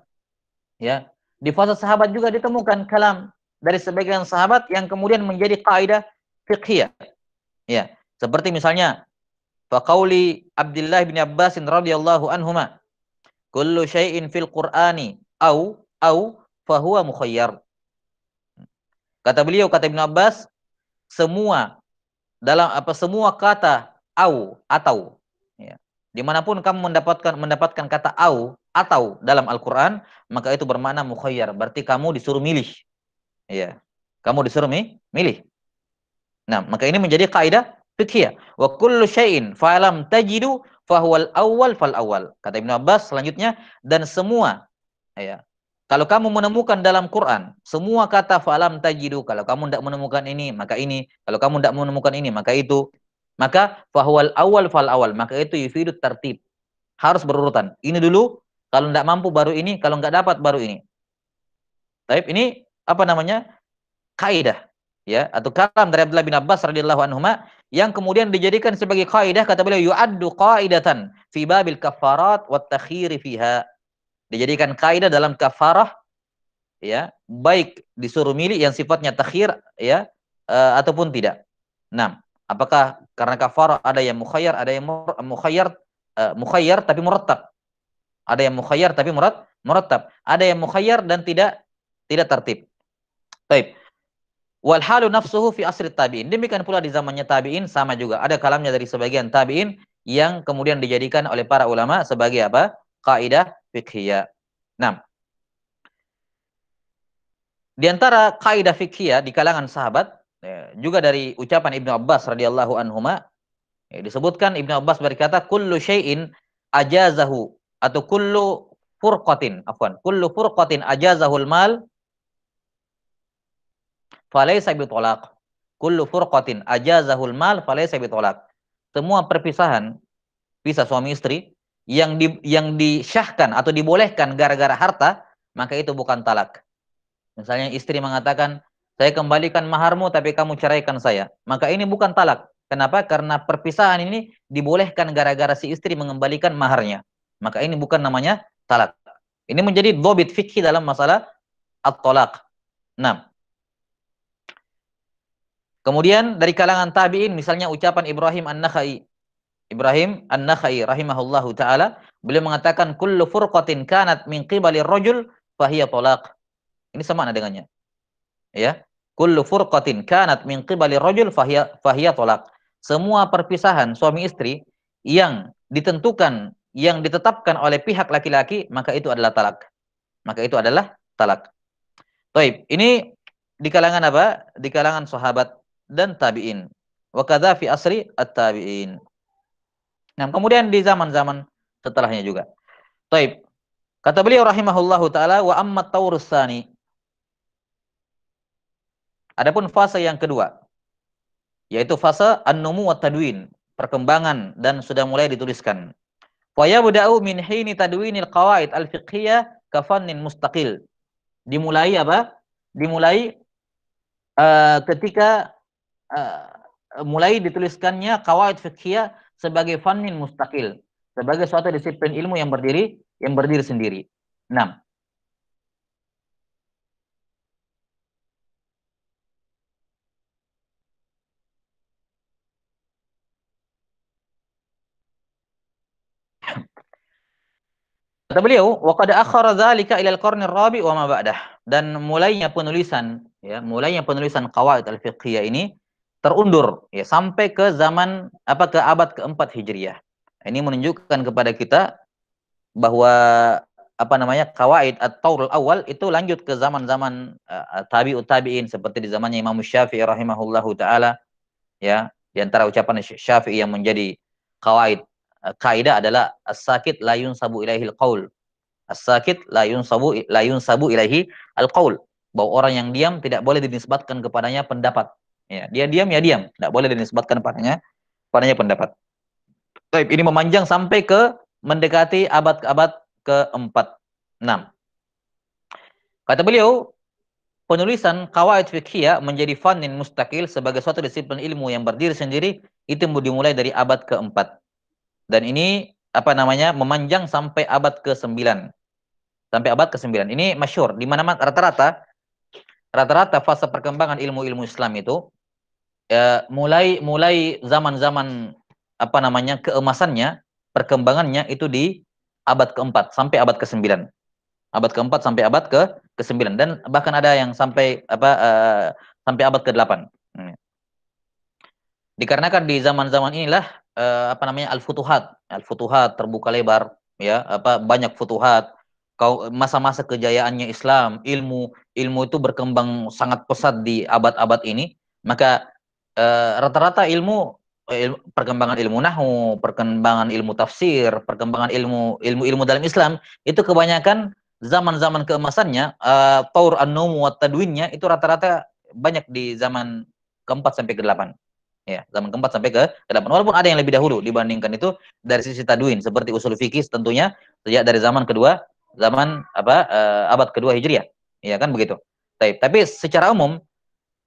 ya di fase sahabat juga ditemukan kalam dari sebagian sahabat yang kemudian menjadi kaidah fikhiyah ya seperti misalnya Faqauli Abdullah bin Abbas radhiyallahu anhuma kullu syai'in fil Qur'ani au au fahuwa mukhayyar. Kata beliau kata Ibnu Abbas semua dalam apa semua kata au atau ya. Dimanapun kamu mendapatkan mendapatkan kata au atau dalam Al-Qur'an maka itu bermakna mukhayyar berarti kamu disuruh milih. Ya. Kamu disuruh milih. Nah, maka ini menjadi kaidah Fikhiyah. Wa kullu syai'in fa'lam tajidu fahuwal awal fal awal. Kata Ibnu Abbas selanjutnya dan semua ya. Kalau kamu menemukan dalam Quran semua kata fa'lam tajidu, kalau kamu tidak menemukan ini maka ini, kalau kamu tidak menemukan ini maka itu, maka fahuwal awal fal awal, maka itu yufidu tertib. Harus berurutan. Ini dulu, kalau tidak mampu baru ini, kalau nggak dapat baru ini. Taib ini apa namanya? kaidah ya atau kalam dari Abdullah bin Abbas radhiyallahu anhuma yang kemudian dijadikan sebagai kaidah kata beliau yu'addu qaidatan fi babil kafarat wat takhir fiha dijadikan kaidah dalam kafarah ya baik disuruh milik yang sifatnya takhir ya e, ataupun tidak. Nah, apakah karena kafarah ada yang mukhayyar, ada yang mukhayyar e, mukhayyar tapi murattab. Ada yang mukhayyar tapi murat murattab, ada yang mukhayyar dan tidak tidak tertib. Baik. Wal halu nafsuhu fi asri tabi'in. Demikian pula di zamannya tabi'in sama juga. Ada kalamnya dari sebagian tabi'in yang kemudian dijadikan oleh para ulama sebagai apa? Kaidah fikhiyah. Nah, di antara kaidah fikhiyah di kalangan sahabat ya, juga dari ucapan Ibnu Abbas radhiyallahu anhuma ya, disebutkan Ibnu Abbas berkata kullu syai'in ajazahu atau kullu furqatin afwan kullu furqatin ajazahul mal falaysa bitolak. Kullu furqatin ajazahul mal falaysa bitolak. Semua perpisahan, bisa suami istri, yang di, yang disyahkan atau dibolehkan gara-gara harta, maka itu bukan talak. Misalnya istri mengatakan, saya kembalikan maharmu tapi kamu ceraikan saya. Maka ini bukan talak. Kenapa? Karena perpisahan ini dibolehkan gara-gara si istri mengembalikan maharnya. Maka ini bukan namanya talak. Ini menjadi dobit fikih dalam masalah at-talak. Nah, Kemudian dari kalangan tabi'in misalnya ucapan Ibrahim An-Nakhai. Ibrahim An-Nakhai rahimahullahu taala beliau mengatakan kullu furqatin kanat min qibali rajul fahiya talaq. Ini sama dengannya. Ya. Kullu furqatin kanat min qibali rajul fahiya fahiya talaq. Semua perpisahan suami istri yang ditentukan yang ditetapkan oleh pihak laki-laki maka itu adalah talak. Maka itu adalah talak. Baik, ini di kalangan apa? Di kalangan sahabat dan tabi'in. Wa fi asri at-tabi'in. Nah, kemudian di zaman-zaman setelahnya juga. Taib. Kata beliau rahimahullahu taala wa amma taurusani Adapun fase yang kedua yaitu fase an-numu wa tadwin, perkembangan dan sudah mulai dituliskan. Wa yabda'u min hini tadwinil qawaid al-fiqhiyah kafanin mustaqil. Dimulai apa? Dimulai uh, ketika Eh, mulai dituliskannya kawaid fikhiyah sebagai fanin mustaqil, sebagai suatu disiplin ilmu yang berdiri yang berdiri sendiri. 6. Kata beliau, waqad akhara dzalika ila al-qarn rabi wa ma ba'dah. Dan mulainya penulisan ya, mulainya penulisan qawaid al-fiqhiyah ini terundur ya sampai ke zaman apa ke abad keempat Hijriah. Ini menunjukkan kepada kita bahwa apa namanya kawaid atau awal itu lanjut ke zaman-zaman uh, tabi'ut tabi'in seperti di zamannya Imam Syafi'i rahimahullahu taala ya di antara ucapan Syafi'i yang menjadi kawaid uh, kaidah adalah as-sakit la yunsabu ilahi qaul as-sakit layun sabu la yunsabu ilaihi al-qaul bahwa orang yang diam tidak boleh dinisbatkan kepadanya pendapat Ya, dia diam ya diam, tidak boleh dinisbatkan padanya padanya pendapat. Baik, ini memanjang sampai ke mendekati abad ke abad ke empat enam. Kata beliau, penulisan kawaid fikhiyah menjadi fanin mustakil sebagai suatu disiplin ilmu yang berdiri sendiri itu dimulai dari abad ke keempat. Dan ini apa namanya memanjang sampai abad ke-9. Sampai abad ke-9. Ini masyur di mana rata-rata rata-rata fase perkembangan ilmu-ilmu Islam itu ya, mulai mulai zaman-zaman apa namanya keemasannya, perkembangannya itu di abad keempat sampai abad ke-9. Abad keempat sampai abad ke ke-9 dan bahkan ada yang sampai apa uh, sampai abad ke-8. Hmm. Dikarenakan di zaman-zaman inilah uh, apa namanya al-futuhat, al-futuhat terbuka lebar ya, apa banyak futuhat kau masa-masa kejayaannya Islam, ilmu ilmu itu berkembang sangat pesat di abad-abad ini, maka Eh, rata-rata ilmu, eh, ilmu perkembangan ilmu nahu, perkembangan ilmu tafsir, perkembangan ilmu ilmu-ilmu dalam Islam itu kebanyakan zaman-zaman keemasannya uh, taur an tadwinnya itu rata-rata banyak di zaman keempat sampai ke delapan, Ya, zaman keempat sampai ke delapan. Walaupun ada yang lebih dahulu dibandingkan itu dari sisi tadwin seperti usul fikih tentunya sejak dari zaman kedua zaman apa uh, abad kedua Hijriah. Ya kan begitu. Tapi, tapi secara umum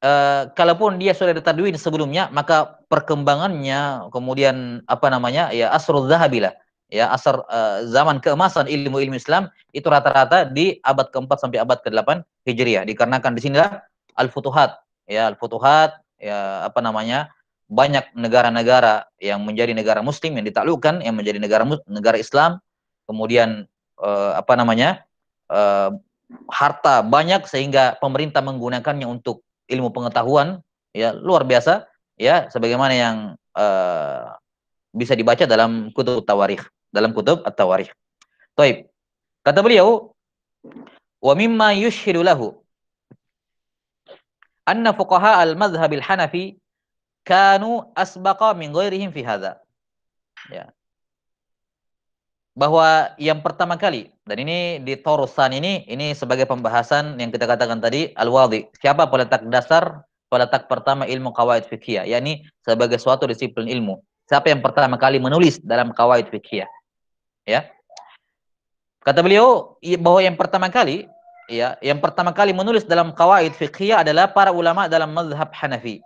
Eh, kalaupun dia sudah ditadwin sebelumnya maka perkembangannya kemudian apa namanya ya asrul zahabilah ya asar uh, zaman keemasan ilmu-ilmu Islam itu rata-rata di abad keempat sampai abad ke-8 Hijriah dikarenakan di sinilah al-futuhat ya al-futuhat ya apa namanya banyak negara-negara yang menjadi negara muslim yang ditaklukkan yang menjadi negara negara Islam kemudian uh, apa namanya uh, harta banyak sehingga pemerintah menggunakannya untuk ilmu pengetahuan ya luar biasa ya sebagaimana yang uh, bisa dibaca dalam kutub tawarikh dalam kutub at-tawarikh. Taib. Kata beliau wa mimma yushhidu lahu anna fuqaha al-madhhab al-Hanafi kanu asbaqa min ghairihim fi hadha Ya. Bahwa yang pertama kali dan ini di Torusan ini, ini sebagai pembahasan yang kita katakan tadi, al-wadi. Siapa peletak dasar, peletak pertama ilmu kawaid fikih, yakni sebagai suatu disiplin ilmu. Siapa yang pertama kali menulis dalam kawaid fikih? Ya. Kata beliau bahwa yang pertama kali ya, yang pertama kali menulis dalam kawaid fikih adalah para ulama dalam mazhab Hanafi.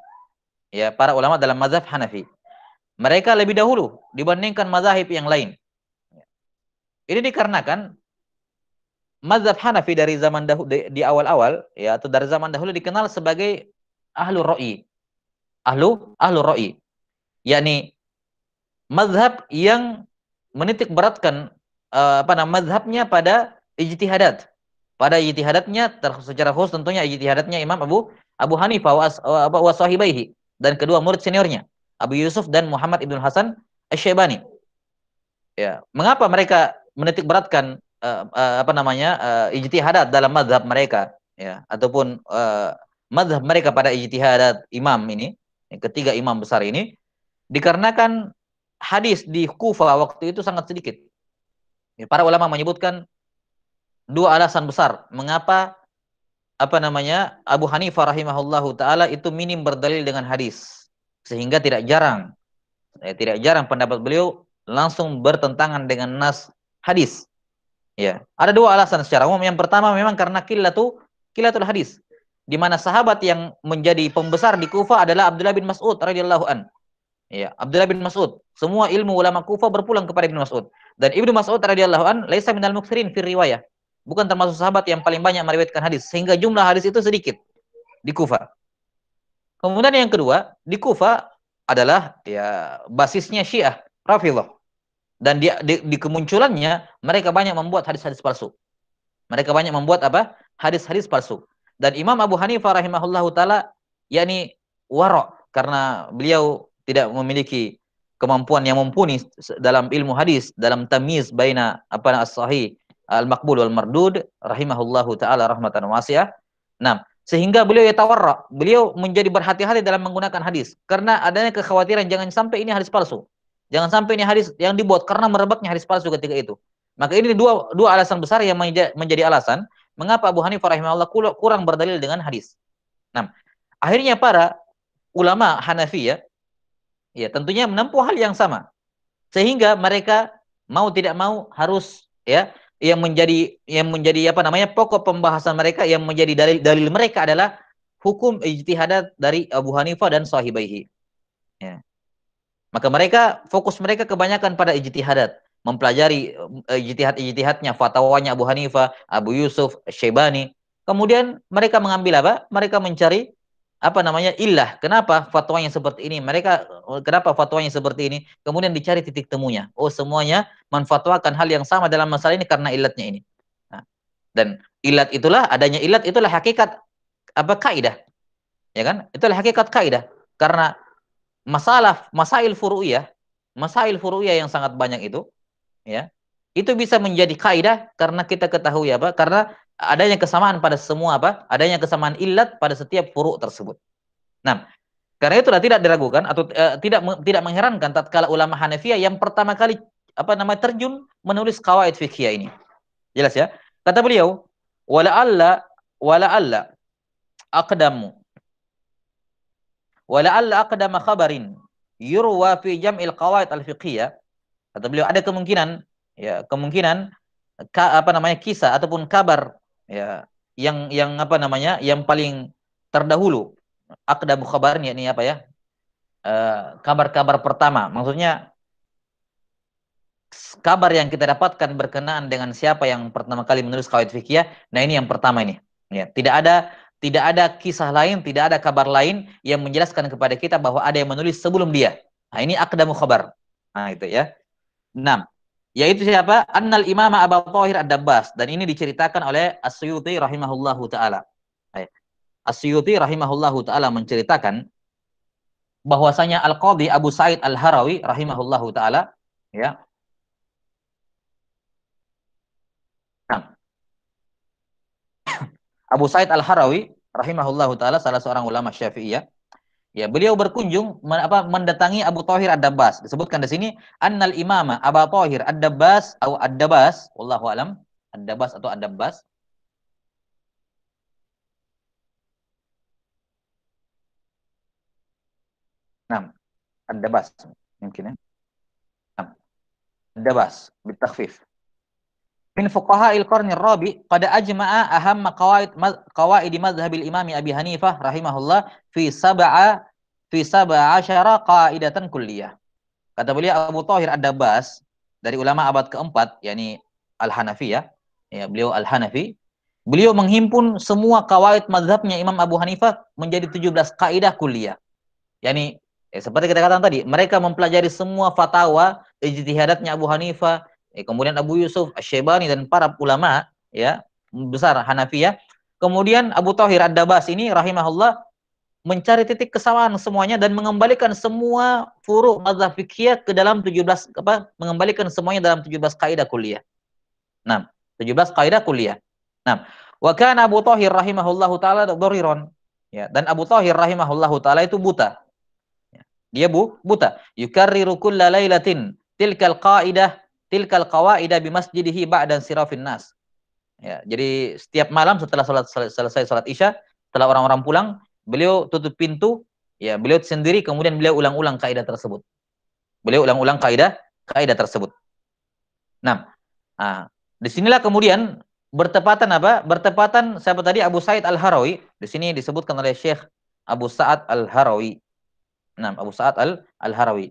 Ya, para ulama dalam mazhab Hanafi. Mereka lebih dahulu dibandingkan mazhab yang lain. Ini dikarenakan mazhab Hanafi dari zaman dahulu di awal-awal ya atau dari zaman dahulu dikenal sebagai ahlu ro'i Ahlu ahlu ro'i yakni mazhab yang menitik beratkan uh, apa nama mazhabnya pada ijtihadat. Pada ijtihadatnya secara khusus tentunya ijtihadatnya Imam Abu Abu Hanifah wa, wa, wa sahibaihi dan kedua murid seniornya Abu Yusuf dan Muhammad Ibnu Hasan Asy-Syaibani. Ya, mengapa mereka menitik beratkan uh, apa namanya uh, eh, ijtihadat dalam madhab mereka ya ataupun uh, madhab mereka pada ijtihadat imam ini ketiga imam besar ini dikarenakan hadis di Kufa waktu itu sangat sedikit ya, para ulama menyebutkan dua alasan besar mengapa apa namanya Abu Hanifah rahimahullahu taala itu minim berdalil dengan hadis sehingga tidak jarang eh, tidak jarang pendapat beliau langsung bertentangan dengan nas hadis Ya, ada dua alasan secara umum. Yang pertama memang karena qillatu qillatul hadis. Di mana sahabat yang menjadi pembesar di Kufa adalah Abdullah bin Mas'ud radhiyallahu an. Ya, Abdullah bin Mas'ud. Semua ilmu ulama Kufa berpulang kepada Ibnu Mas'ud. Dan Ibnu Mas'ud radhiyallahu an laisa minal muksirin fi riwayah. Bukan termasuk sahabat yang paling banyak meriwayatkan hadis sehingga jumlah hadis itu sedikit di Kufa. Kemudian yang kedua, di Kufa adalah ya basisnya Syiah, Rafidhah dan dia di, di kemunculannya mereka banyak membuat hadis-hadis palsu. Mereka banyak membuat apa? Hadis-hadis palsu. Dan Imam Abu Hanifah rahimahullahu taala yakni warok karena beliau tidak memiliki kemampuan yang mumpuni dalam ilmu hadis dalam tamiz baina apa as-sahih al-maqbul wal mardud rahimahullahu taala rahmatan wasiah. Nah, sehingga beliau yatawarra, beliau menjadi berhati-hati dalam menggunakan hadis karena adanya kekhawatiran jangan sampai ini hadis palsu. Jangan sampai ini hadis yang dibuat karena merebaknya hadis palsu ketika itu. Maka ini dua dua alasan besar yang menjadi alasan mengapa Abu Hanifah rahimahullah kurang berdalil dengan hadis. Nah, akhirnya para ulama Hanafi ya, ya tentunya menempuh hal yang sama. Sehingga mereka mau tidak mau harus ya yang menjadi yang menjadi apa namanya pokok pembahasan mereka yang menjadi dalil dalil mereka adalah hukum ijtihadat dari Abu Hanifah dan sahibaihi. Ya. Maka mereka fokus mereka kebanyakan pada ijtihadat, mempelajari eh, ijtihad-ijtihadnya, fatwanya Abu Hanifah, Abu Yusuf, Syaibani. Kemudian mereka mengambil apa? Mereka mencari apa namanya ilah. Kenapa fatwanya seperti ini? Mereka eh, kenapa fatwanya seperti ini? Kemudian dicari titik temunya. Oh, semuanya menfatwakan hal yang sama dalam masalah ini karena ilatnya ini. Nah, dan ilat itulah adanya ilat itulah hakikat apa kaidah. Ya kan? Itulah hakikat kaidah. Karena masalah masail furu'iyah, masail furu'iyah yang sangat banyak itu, ya. Itu bisa menjadi kaidah karena kita ketahui apa? Karena adanya kesamaan pada semua apa? Adanya kesamaan ilat pada setiap furu' tersebut. Nah, karena itulah tidak diragukan atau uh, tidak tidak mengherankan tatkala ulama Hanafiyah yang pertama kali apa nama terjun menulis kawaid fikih ini. Jelas ya? Kata beliau, wala'alla wala'alla akdamu. Wala'alla aqdama khabarin yurwa fi jam'il qawaid al-fiqhiyah. Kata beliau ada kemungkinan ya kemungkinan ka, apa namanya kisah ataupun kabar ya yang yang apa namanya yang paling terdahulu aqdam khabarin yakni apa ya? Eh, kabar-kabar uh, pertama. Maksudnya kabar yang kita dapatkan berkenaan dengan siapa yang pertama kali menulis kawaid fikih. Nah, ini yang pertama ini. Ya, tidak ada tidak ada kisah lain, tidak ada kabar lain yang menjelaskan kepada kita bahwa ada yang menulis sebelum dia. Nah, ini akdamu khabar. Nah, itu ya. 6. Yaitu siapa? Annal imama Abu Thahir Ad-Dabbas. Dan ini diceritakan oleh As-Suyuti rahimahullahu ta'ala. As-Suyuti rahimahullahu ta'ala menceritakan bahwasanya Al-Qadhi Abu Said Al-Harawi rahimahullahu ta'ala ya, Abu Said Al-Harawi rahimahullah taala salah seorang ulama Syafi'i Ya, ya beliau berkunjung men, apa mendatangi Abu Thahir Ad-Dabbas. Disebutkan di sini annal imama Abu Thahir Ad-Dabbas atau Ad-Dabbas, Allahu alam, Ad-Dabbas atau Ad-Dabbas. Nah, Ad-Dabbas mungkin ya. Ad-Dabbas bitakhfif min fuqaha al-qarni rabi qad ajma'a aham qawaid qawaid madhhabil imami Abi Hanifah rahimahullah fi sab'a fi sab'a syara qaidatan kulliyah. Kata beliau Abu Thahir Ad-Dabbas dari ulama abad keempat yakni al Hanafi ya, ya beliau Al-Hanafi, beliau menghimpun semua kawaid madzhabnya Imam Abu Hanifah menjadi 17 kaidah kuliah. yakni ya, eh, seperti kita katakan tadi, mereka mempelajari semua fatwa ijtihadatnya Abu Hanifah, Eh, kemudian Abu Yusuf Asy-Syaibani dan para ulama ya besar Hanafi ya. Kemudian Abu Thahir Ad-Dabas ini rahimahullah mencari titik kesamaan semuanya dan mengembalikan semua furu mazhab fikih ke dalam 17 apa mengembalikan semuanya dalam 17 kaidah kuliah. Nah, 17 kaidah kuliah. Nah, wa kana Abu Thahir rahimahullahu taala dariron Ya, dan Abu Thahir rahimahullahu taala itu buta. Ya, dia bu, buta. Yukarriru kulla lailatin tilkal qaidah tilkal qawaida bi masjidihi ba'dan sirafin nas. Ya, jadi setiap malam setelah salat selesai salat Isya, setelah orang-orang pulang, beliau tutup pintu, ya beliau sendiri kemudian beliau ulang-ulang kaidah tersebut. Beliau ulang-ulang kaidah kaidah tersebut. Nah, nah disinilah kemudian bertepatan apa? Bertepatan siapa tadi Abu Said Al-Harawi. Di sini disebutkan oleh Syekh Abu Sa'ad Al-Harawi. Nah, Abu Sa'ad Al-Harawi.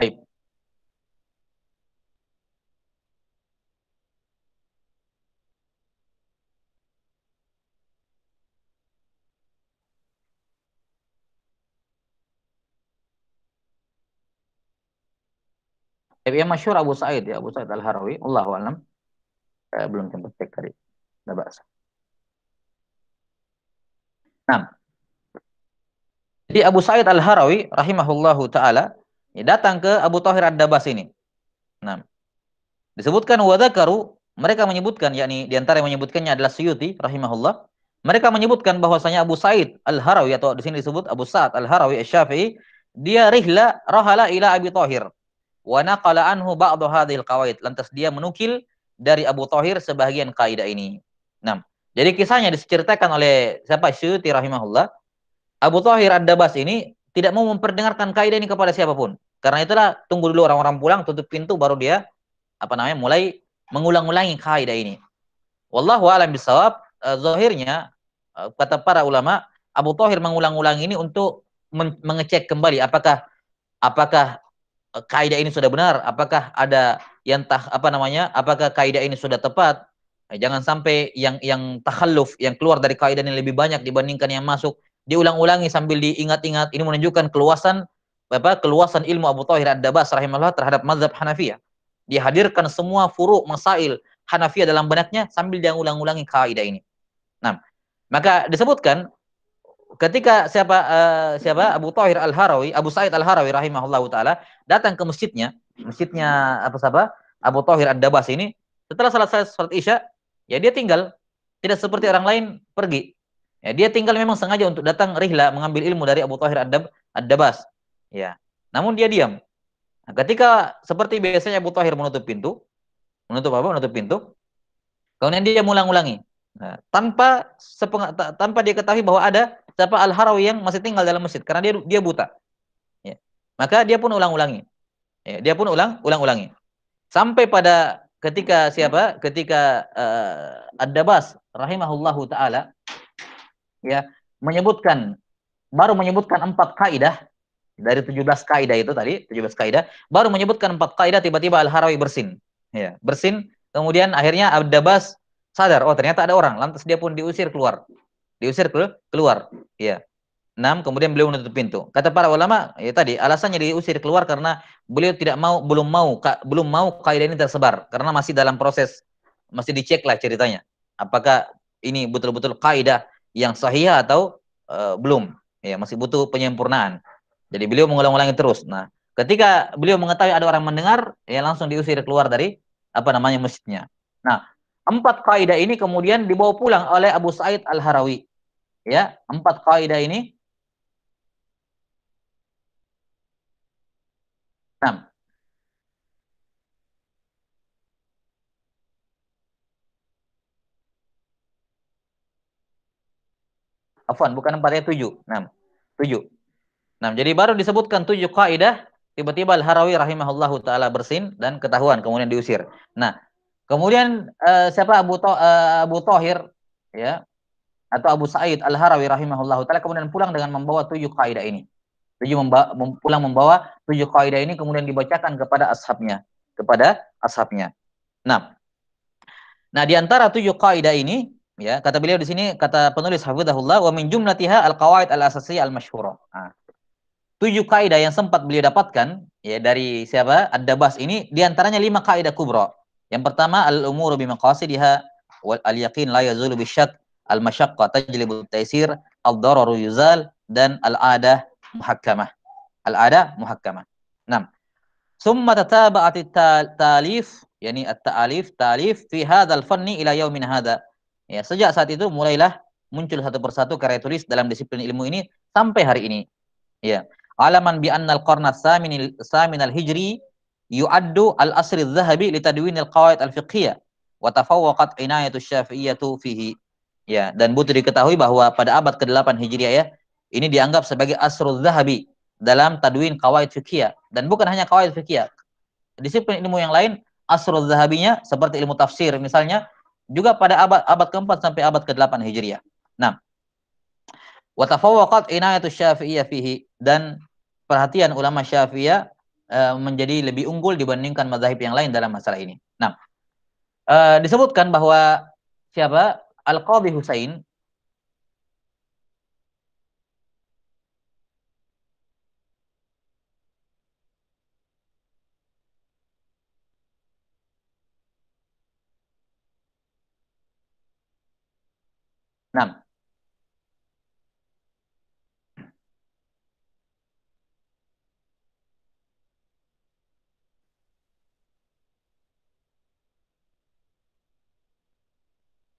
Baik. Tapi yang masyur Abu Sa'id ya, Abu Sa'id Al-Harawi, Allah alam. Eh, belum sempat cek tadi. Tidak bahasa. Nah. Jadi Abu Sa'id Al-Harawi rahimahullahu taala ya, datang ke Abu Tahir Ad-Dabas ini. Nah. Disebutkan wadakaru, mereka menyebutkan yakni diantara yang menyebutkannya adalah Suyuti rahimahullah. Mereka menyebutkan bahwasanya Abu Sa'id Al-Harawi atau di sini disebut Abu Sa'id Al-Harawi syafii dia rihla rahala ila Abi Tahir. Wa naqala anhu ba'dhu hadhil qawaid. Lantas dia menukil dari Abu Thahir sebagian kaidah ini. Nah, jadi kisahnya diceritakan oleh siapa? Syuti rahimahullah. Abu Thahir Ad-Dabas ini tidak mau memperdengarkan kaidah ini kepada siapapun. Karena itulah tunggu dulu orang-orang pulang, tutup pintu baru dia apa namanya? mulai mengulang-ulangi kaidah ini. Wallahu a'lam bisawab. Eh, zahirnya eh, kata para ulama Abu Thahir mengulang-ulang ini untuk mengecek kembali apakah apakah Eh, kaidah ini sudah benar? Apakah ada yang tah apa namanya? Apakah kaidah ini sudah tepat? Nah, jangan sampai yang yang takhalluf, yang keluar dari kaidah ini lebih banyak dibandingkan yang masuk. Diulang-ulangi sambil diingat-ingat. Ini menunjukkan keluasan apa? Keluasan ilmu Abu Thahir Ad-Dabas rahimahullah terhadap mazhab Hanafiyah. Dihadirkan semua furu' masail Hanafi dalam benaknya sambil dia ulang-ulangi kaidah ini. Nah, maka disebutkan ketika siapa uh, siapa Abu Thahir Al Harawi, Abu Said Al Harawi rahimahullah taala datang ke masjidnya, masjidnya apa siapa Abu Thahir Ad Dabas ini, setelah selesai salat Isya, ya dia tinggal tidak seperti orang lain pergi. Ya, dia tinggal memang sengaja untuk datang rihla mengambil ilmu dari Abu Thahir ad Ad-Dabas. Ya. Namun dia diam. Nah, ketika seperti biasanya Abu Thahir menutup pintu, menutup apa? Menutup pintu. Kemudian dia mengulang ulangi Nah, tanpa sepeng, tanpa dia ketahui bahwa ada siapa Al-Harawi yang masih tinggal dalam masjid karena dia dia buta. Ya. Maka dia pun ulang-ulangi. Ya, dia pun ulang ulang-ulangi. Sampai pada ketika siapa? Ketika uh, Ad-Dabas rahimahullahu taala ya menyebutkan baru menyebutkan empat kaidah dari 17 kaidah itu tadi, 17 kaidah, baru menyebutkan empat kaidah tiba-tiba Al-Harawi bersin. Ya, bersin, kemudian akhirnya Ad-Dabas sadar, oh ternyata ada orang, lantas dia pun diusir keluar diusir keluar ya enam kemudian beliau menutup pintu kata para ulama ya tadi alasannya diusir keluar karena beliau tidak mau belum mau ka, belum mau kaidah ini tersebar karena masih dalam proses masih dicek lah ceritanya apakah ini betul-betul kaidah yang sahih atau uh, belum ya masih butuh penyempurnaan jadi beliau mengulang-ulangi terus nah ketika beliau mengetahui ada orang mendengar ya langsung diusir keluar dari apa namanya masjidnya nah empat kaidah ini kemudian dibawa pulang oleh Abu Said Al Harawi ya empat kaidah ini enam Afwan, bukan empat ya, tujuh. Enam. Tujuh. Enam. Jadi baru disebutkan tujuh kaidah, tiba-tiba Al-Harawi rahimahullahu ta'ala bersin dan ketahuan, kemudian diusir. Nah, kemudian uh, siapa Abu, to uh, Abu Tohir, ya, atau Abu Sa'id Al-Harawi rahimahullahu taala kemudian pulang dengan membawa tujuh kaidah ini. Tujuh membawa, pulang membawa tujuh kaidah ini kemudian dibacakan kepada ashabnya, kepada ashabnya. Nah, nah di antara tujuh kaidah ini ya kata beliau di sini kata penulis hafizahullah wa min jumlatiha al-qawaid al-asassiyah al-masyhurah. Nah, tujuh kaidah yang sempat beliau dapatkan ya dari siapa? Ad-Dabas ini di antaranya lima kaidah kubra. Yang pertama al-umuru bi maqasidiha wal al-yaqin la yazulu bisyak al-masyaqqa tajlibut taisir, ad-dararu yuzal dan al-adah muhakkamah. Al-adah muhakkamah. 6. Summa tataba'at at-talif, yakni at-ta'alif, talif fi hadzal fanni ila yaumin hadza. Ya, sejak saat itu mulailah muncul satu persatu karya tulis dalam disiplin ilmu ini sampai hari ini. Ya. Alaman bi annal qarna hijri yu'addu al adh-dhahabi al-qawaid al-fiqhiyah wa tafawwaqat inayatu syafiiyyah fihi. Ya, dan butuh diketahui bahwa pada abad ke-8 Hijriah ya, ini dianggap sebagai asrul zahabi dalam tadwin kawaid fikia dan bukan hanya kawaid fikia, Disiplin ilmu yang lain asrul zahabinya seperti ilmu tafsir misalnya juga pada abad abad ke-4 sampai abad ke-8 Hijriah. Nah, wa tafawwaqat inayatu Syafi'iyah fihi dan perhatian ulama Syafi'iyah eh, menjadi lebih unggul dibandingkan mazhab yang lain dalam masalah ini. Nah, eh, disebutkan bahwa siapa القاضي حسين نعم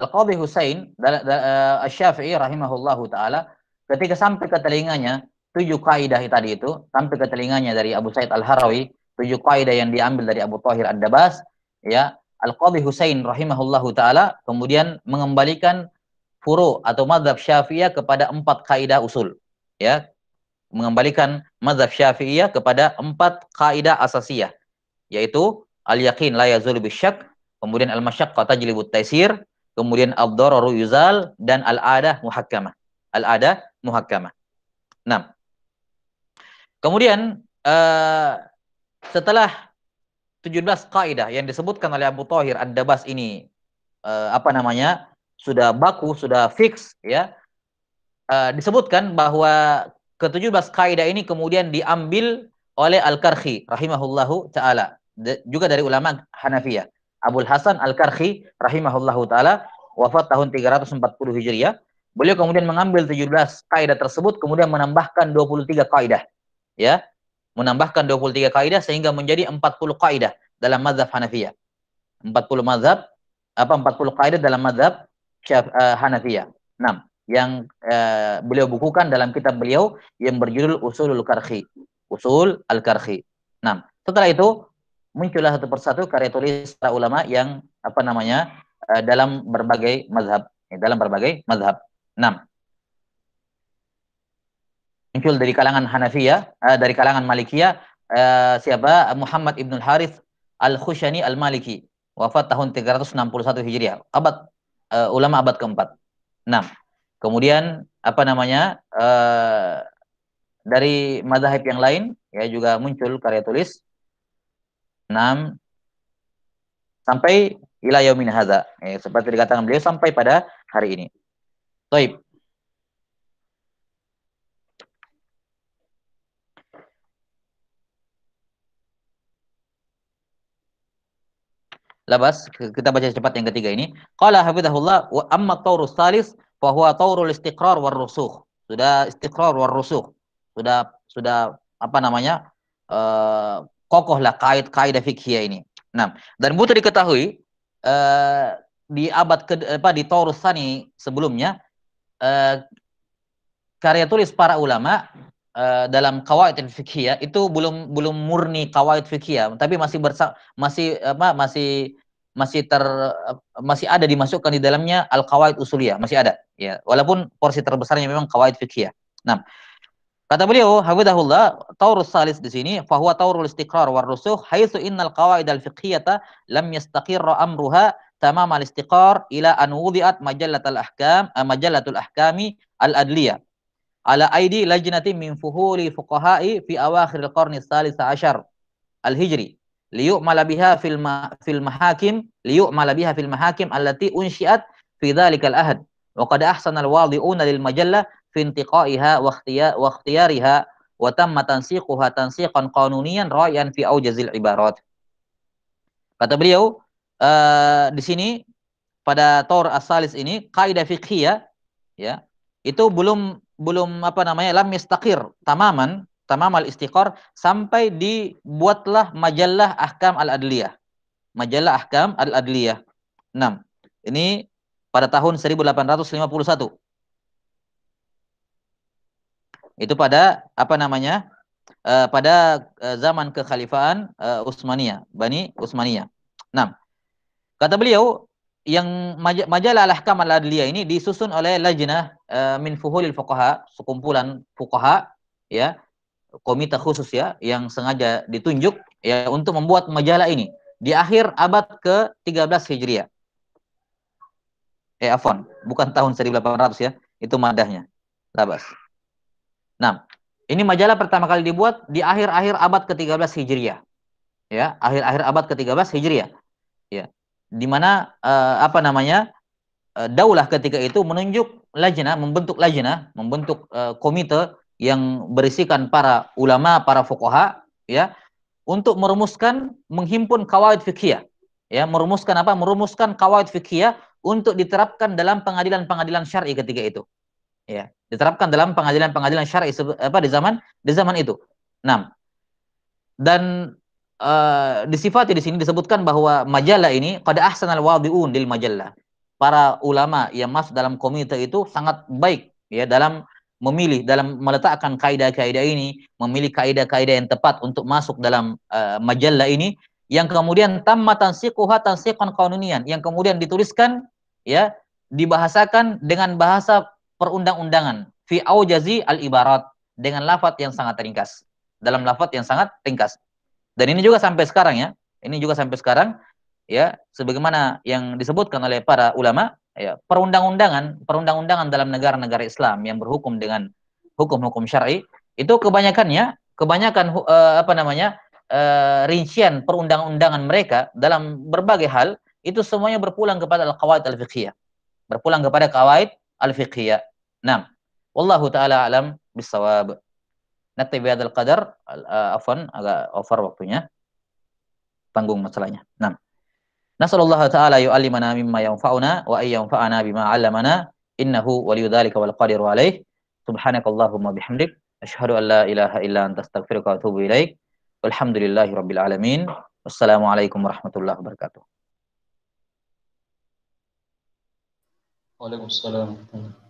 Al-Qadhi Husain al eh, syafii rahimahullahu taala ketika sampai ke telinganya tujuh kaidah tadi itu sampai ke telinganya dari Abu Said Al-Harawi tujuh kaidah yang diambil dari Abu Tahir Ad-Dabas ya Al-Qadhi Husain rahimahullahu taala kemudian mengembalikan furu atau mazhab Syafi'iyah kepada empat kaidah usul ya mengembalikan mazhab Syafi'iyah kepada empat kaidah asasiyah yaitu al-yaqin la yazulu bisyak kemudian al-masyaqqah tajlibut taisir kemudian ad-dararu yuzal dan al-adah muhakkamah. Al-adah muhakkamah. 6. Kemudian uh, setelah 17 kaidah yang disebutkan oleh Abu Thahir Ad-Dabas ini uh, apa namanya? sudah baku, sudah fix ya. Uh, disebutkan bahwa ke-17 kaidah ini kemudian diambil oleh Al-Karhi rahimahullahu taala juga dari ulama Hanafiyah. Abul Hasan Al-Karhi rahimahullahu taala wafat tahun 340 Hijriah. Beliau kemudian mengambil 17 kaidah tersebut kemudian menambahkan 23 kaidah. Ya, menambahkan 23 kaidah sehingga menjadi 40 kaidah dalam mazhab Hanafiya, 40 mazhab apa 40 kaidah dalam mazhab uh, eh, Hanafiya. 6 yang uh, beliau bukukan dalam kitab beliau yang berjudul Usulul Karhi. Usul Al-Karhi. 6. Setelah itu muncullah satu persatu karya tulis para ulama yang apa namanya eh, dalam berbagai mazhab eh, dalam berbagai mazhab. 6. Muncul dari kalangan Hanafiya ya eh, dari kalangan Malikiyah, siapa? Muhammad Ibn Harith Al-Khushani Al-Maliki. Wafat tahun 361 Hijriah. Abad, uh, ulama abad keempat. 6. Kemudian, apa namanya, uh, dari mazhab yang lain, ya juga muncul karya tulis, 6 sampai ila yaumin hadza. Eh, seperti dikatakan beliau sampai pada hari ini. Baik. Labas, kita baca cepat yang ketiga ini. Qala hafizahullah wa amma taurus salis fa huwa taurul istiqrar war rusukh. Sudah istiqrar war rusukh. Sudah sudah apa namanya? Uh, kokohlah kaidah fikih ini. Nah, dan butuh diketahui uh, di abad ke apa di taurusani sebelumnya uh, karya tulis para ulama uh, dalam kawaid fikih itu belum belum murni kawaid fikih tapi masih bersa masih apa masih masih ter masih ada dimasukkan di dalamnya al kawaid usuliyah masih ada ya walaupun porsi terbesarnya memang kawaid fikih. Nah, Kata beliau, hafidahullah, taurus salis di sini, fahuwa taurul istiqrar war rusuh, haitsu innal qawaid al fiqhiyata lam yastaqirra amruha tamam al istiqrar ila an wudi'at majallatul ahkam, majallatul ahkami al adliyah. Ala aidi lajnati min fuhuli fuqaha'i fi awakhir al qarni salis ashar al hijri. Liyu'mala biha fil, ma, fil mahakim, liyu'mala biha fil mahakim allati unsyiat fi dhalikal ahad. Wa qad ahsana al wadi'una lil majalla fintiqaiha waqtiya waqtiyariha wa tamma tansiquha tansiqan qanuniyan ra'yan fi aujazil ibarat. Kata beliau uh, di sini pada Tor Asalis ini kaidah fikih ya itu belum belum apa namanya lam mustaqir tamaman al istiqor sampai dibuatlah majalah ahkam al-adliyah majalah ahkam al-adliyah 6 ini pada tahun 1851 itu pada apa namanya? Uh, pada uh, zaman kekhalifahan uh, Utsmaniyah, Bani Utsmaniyah. Nah, kata beliau yang maj majalah Al-Ahkam Al-Adliyah ini disusun oleh lajnah uh, min fuhulil fuqaha, sekumpulan fuqaha ya, komite khusus ya yang sengaja ditunjuk ya untuk membuat majalah ini di akhir abad ke-13 Hijriah. Eh afon, bukan tahun 1800 ya, itu madahnya. Labas. Nah, ini majalah pertama kali dibuat di akhir-akhir abad ke-13 Hijriah. Ya, akhir-akhir abad ke-13 Hijriah. Ya. Di mana uh, apa namanya? Uh, daulah ketika itu menunjuk lajna membentuk lajna membentuk uh, komite yang berisikan para ulama, para fuqaha, ya, untuk merumuskan menghimpun kawaid fikih. Ya, merumuskan apa? Merumuskan kawaid fikih untuk diterapkan dalam pengadilan-pengadilan syar'i ketika itu ya diterapkan dalam pengadilan-pengadilan syar'i apa di zaman di zaman itu. 6. Dan uh, disifati di sini disebutkan bahwa majalah ini pada ahsanal wadiun di majalah. Para ulama yang masuk dalam komite itu sangat baik ya dalam memilih dalam meletakkan kaidah-kaidah ini, memilih kaidah-kaidah yang tepat untuk masuk dalam uh, majalah ini yang kemudian tamma tansiquha tansiqan qaununiyan yang kemudian dituliskan ya dibahasakan dengan bahasa perundang-undangan fi aujazi al ibarat dengan lafadz yang sangat ringkas dalam lafadz yang sangat ringkas dan ini juga sampai sekarang ya ini juga sampai sekarang ya sebagaimana yang disebutkan oleh para ulama ya perundang-undangan perundang-undangan dalam negara-negara Islam yang berhukum dengan hukum-hukum syar'i itu kebanyakannya kebanyakan uh, apa namanya uh, rincian perundang-undangan mereka dalam berbagai hal itu semuanya berpulang kepada al-qawaid al-fiqhiyah berpulang kepada kawaid al-fiqhiyah Nah, Wallahu taala alam bisawab. Nanti bihadzal qadar uh, afwan agak over waktunya. Tanggung masalahnya. Naam. Nasallallahu taala yu'allimana mimma yanfa'una wa ayyanfa'ana bima 'allamana innahu waliyudzalika wal qadiru alaih. Subhanakallahumma bihamdik asyhadu an la ilaha illa anta astaghfiruka wa atubu ilaik. Walhamdulillahi alamin. Wassalamualaikum warahmatullahi wabarakatuh. Waalaikumsalam.